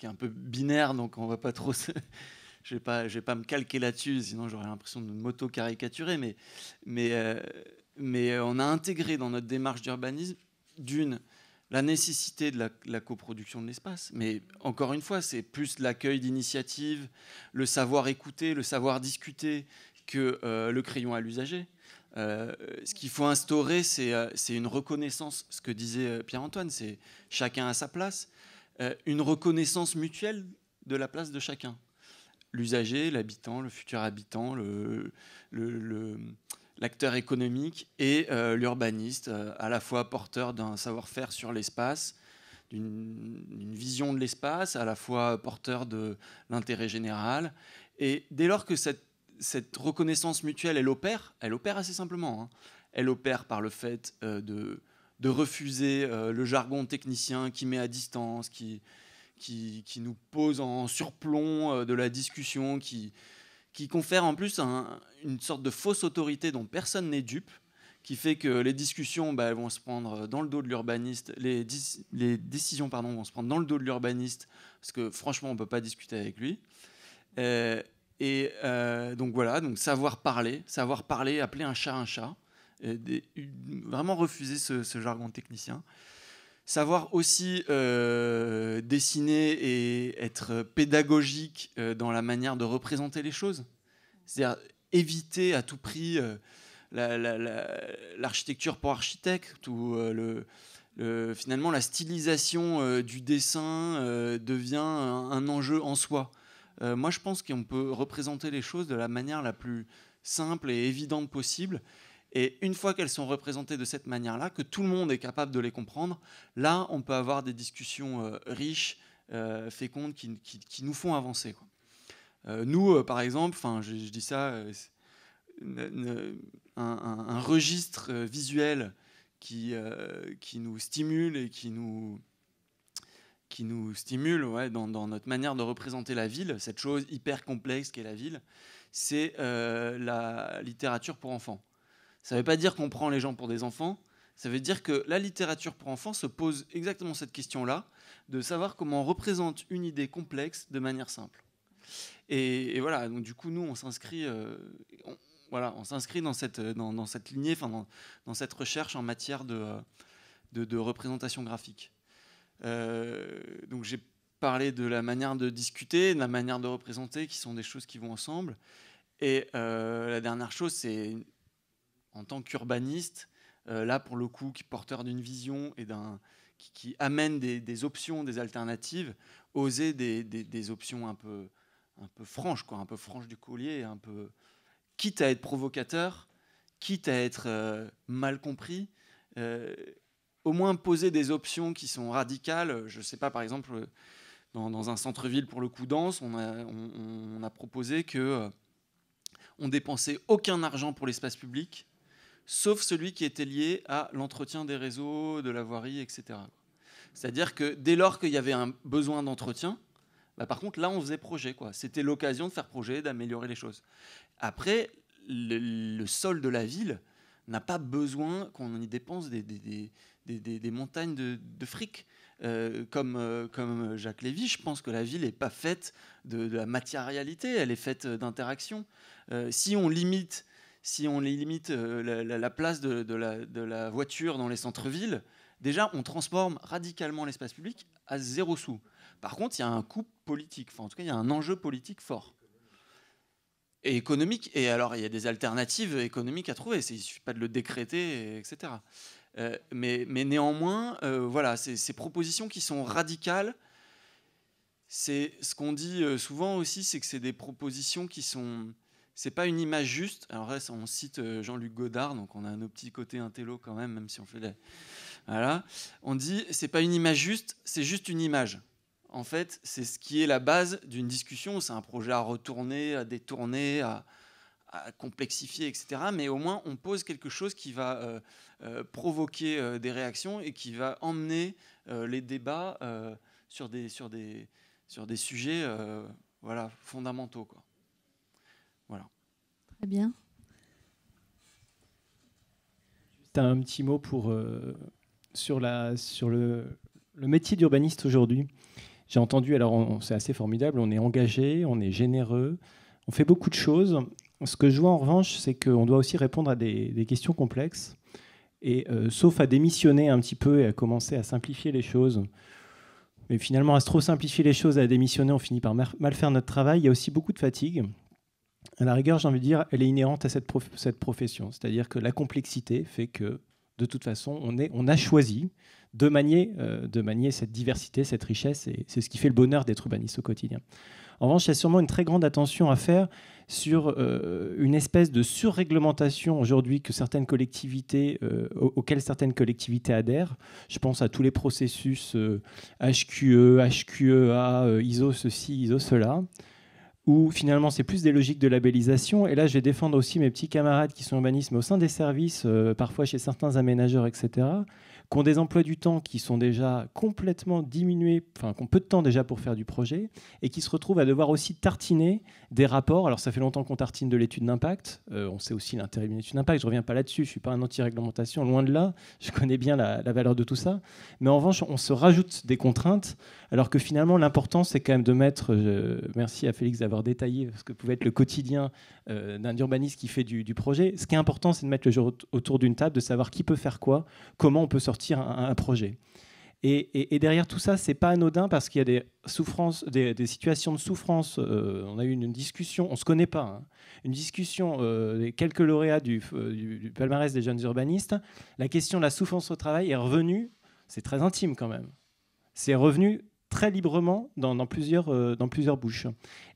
est un peu binaire, donc on ne va pas trop je ne vais, pas, pas me calquer là-dessus, sinon j'aurais l'impression de moto caricaturer mais, mais, euh, mais euh, on a intégré dans notre démarche d'urbanisme, d'une, la nécessité de la, coproduction de l'espace. Mais encore une fois, c'est plus l'accueil d'initiatives, le savoir écouter, le savoir discuter que euh, le crayon à l'usager. ce qu'il faut instaurer, c'est une reconnaissance, ce que disait Pierre-Antoine, c'est chacun à sa place, une reconnaissance mutuelle de la place de chacun l'usager, l'habitant, le futur habitant, l'acteur économique et euh, l'urbaniste, euh, à la fois porteur d'un savoir-faire sur l'espace, d'une vision de l'espace, à la fois porteur de l'intérêt général. Et dès lors que cette, reconnaissance mutuelle, elle opère, elle opère assez simplement. Hein, elle opère par le fait euh, de, refuser le jargon technicien qui met à distance, qui, qui, nous pose en surplomb euh, de la discussion, qui, confère en plus une sorte de fausse autorité dont personne n'est dupe, qui fait que les discussions bah, vont se prendre dans le dos de l'urbaniste, les, décisions pardon, vont se prendre dans le dos de l'urbaniste, parce que franchement, on ne peut pas discuter avec lui. Euh, et euh, donc voilà, donc savoir parler, savoir parler, appeler un chat un chat, vraiment refuser ce jargon technicien savoir aussi euh, dessiner et être pédagogique euh, dans la manière de représenter les choses. C'est-à-dire éviter à tout prix euh, l'architecture pour architecte ou finalement la stylisation du dessin devient un, enjeu en soi. moi, je pense qu'on peut représenter les choses de la manière la plus simple et évidente possible et une fois qu'elles sont représentées de cette manière-là, que tout le monde est capable de les comprendre, là, on peut avoir des discussions euh, riches, euh, fécondes, qui, nous font avancer. Euh, nous, par exemple, je, je dis ça, un, registre visuel qui, nous stimule et qui nous, qui nous stimule ouais, dans, dans, notre manière de représenter la ville, cette chose hyper complexe qu'est la ville, c'est la littérature pour enfants. Ça ne veut pas dire qu'on prend les gens pour des enfants, ça veut dire que la littérature pour enfants se pose exactement cette question-là, de savoir comment on représente une idée complexe de manière simple. Et, voilà, donc du coup, nous, on s'inscrit, euh, voilà, dans cette, dans, cette lignée, enfin, dans, cette recherche en matière de, euh, de, représentation graphique. Euh, donc j'ai parlé de la manière de discuter, de la manière de représenter, qui sont des choses qui vont ensemble. Et la dernière chose, c'est en tant qu'urbaniste, euh, là pour le coup, qui porteur d'une vision et d'un qui, amène des, options, des alternatives, oser des, options un peu un peu franches, quoi, un peu franches du collier, un peu quitte à être provocateur, quitte à être euh, mal compris. Euh, au moins poser des options qui sont radicales. Je ne sais pas, par exemple, dans, un centre-ville pour le coup dense, on a, on a proposé que on dépensait aucun argent pour l'espace public sauf celui qui était lié à l'entretien des réseaux, de la voirie, etc. C'est-à-dire que dès lors qu'il y avait un besoin d'entretien, bah, par contre, là, on faisait projet. quoi. C'était l'occasion de faire projet, d'améliorer les choses. Après, le, sol de la ville n'a pas besoin qu'on y dépense des, montagnes de, fric. Euh, comme, euh, comme Jacques Lévy, je pense que la ville n'est pas faite de, la matérialité, elle est faite euh, d'interactions. si on limite si on limite euh, la, place de, de, la, voiture dans les centres-villes, déjà on transforme radicalement l'espace public à zéro sou. Par contre, il y a un coût politique, enfin en tout cas il y a un enjeu politique fort. Et économique, et alors il y a des alternatives économiques à trouver, il ne suffit pas de le décréter, etc. Euh, mais, mais, néanmoins, euh, voilà, ces, propositions qui sont radicales, c'est ce qu'on dit souvent aussi, c'est que c'est des propositions qui sont c'est pas une image juste. Alors on cite euh, Jean-Luc Godard, donc on a nos petits côtés intello quand même, même si on fait des... Voilà. On dit, c'est pas une image juste, c'est juste une image. En fait, c'est ce qui est la base d'une discussion. C'est un projet à retourner, à détourner, à, complexifier, etc. Mais au moins, on pose quelque chose qui va euh, euh, provoquer des réactions et qui va emmener les débats sur, des, sur, des, sur des sujets voilà, fondamentaux. Quoi bien. Tu un petit mot pour, euh, sur, la, sur le, le métier d'urbaniste aujourd'hui. J'ai entendu, alors c'est assez formidable, on est engagé, on est généreux, on fait beaucoup de choses. Ce que je vois en revanche, c'est qu'on doit aussi répondre à des, questions complexes. Et euh, sauf à démissionner un petit peu et à commencer à simplifier les choses, mais finalement à se trop simplifier les choses, à démissionner, on finit par mal faire notre travail. Il y a aussi beaucoup de fatigue à la rigueur, j'ai envie de dire, elle est inhérente à cette, cette profession. C'est-à-dire que la complexité fait que, de toute façon, on, est, on a choisi de manier, euh, de manier cette diversité, cette richesse, et c'est ce qui fait le bonheur d'être urbaniste au quotidien. En revanche, il y a sûrement une très grande attention à faire sur euh, une espèce de surréglementation aujourd'hui que certaines collectivités, euh, auxquelles certaines collectivités adhèrent. Je pense à tous les processus HQE, HQEA, ISO ceci, ISO cela où finalement c'est plus des logiques de labellisation. Et là, je vais défendre aussi mes petits camarades qui sont mais au sein des services, euh, parfois chez certains aménageurs, etc qui ont des emplois du temps qui sont déjà complètement diminués, enfin, qui ont peu de temps déjà pour faire du projet, et qui se retrouvent à devoir aussi tartiner des rapports. Alors, ça fait longtemps qu'on tartine de l'étude d'impact. Euh, on sait aussi l'intérêt d'une étude d'impact. Je ne reviens pas là-dessus. Je ne suis pas un anti-réglementation, loin de là. Je connais bien la, valeur de tout ça. Mais en revanche, on se rajoute des contraintes, alors que finalement, l'important, c'est quand même de mettre. Euh, merci à Félix d'avoir détaillé ce que pouvait être le quotidien euh, d'un urbaniste qui fait du, projet. Ce qui est important, c'est de mettre le jeu autour d'une table, de savoir qui peut faire quoi, comment on peut sortir un, projet. Et, derrière tout ça, c'est pas anodin parce qu'il y a des souffrances, des, situations de souffrance. Euh, on a eu une, discussion, on se connaît pas, hein, une discussion euh, des quelques lauréats du, palmarès des jeunes urbanistes. La question de la souffrance au travail est revenue. C'est très intime quand même. C'est revenu très librement dans, plusieurs, euh, dans plusieurs bouches.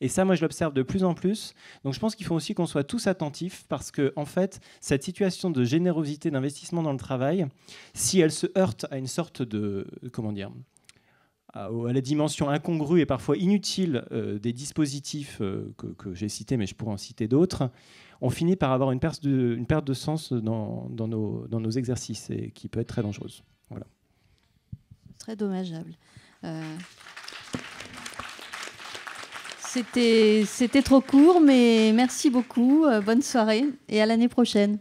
Et ça, moi, je l'observe de plus en plus. Donc, je pense qu'il faut aussi qu'on soit tous attentifs parce que, en fait, cette situation de générosité d'investissement dans le travail, si elle se heurte à une sorte de. Comment dire à, la dimension incongrue et parfois inutile euh, des dispositifs euh, que, j'ai cités, mais je pourrais en citer d'autres, on finit par avoir une perte de, une perte de sens dans, dans, nos, dans nos exercices et qui peut être très dangereuse. Voilà. Très dommageable. Euh, c'était trop court, mais merci beaucoup. Euh, bonne soirée et à l'année prochaine.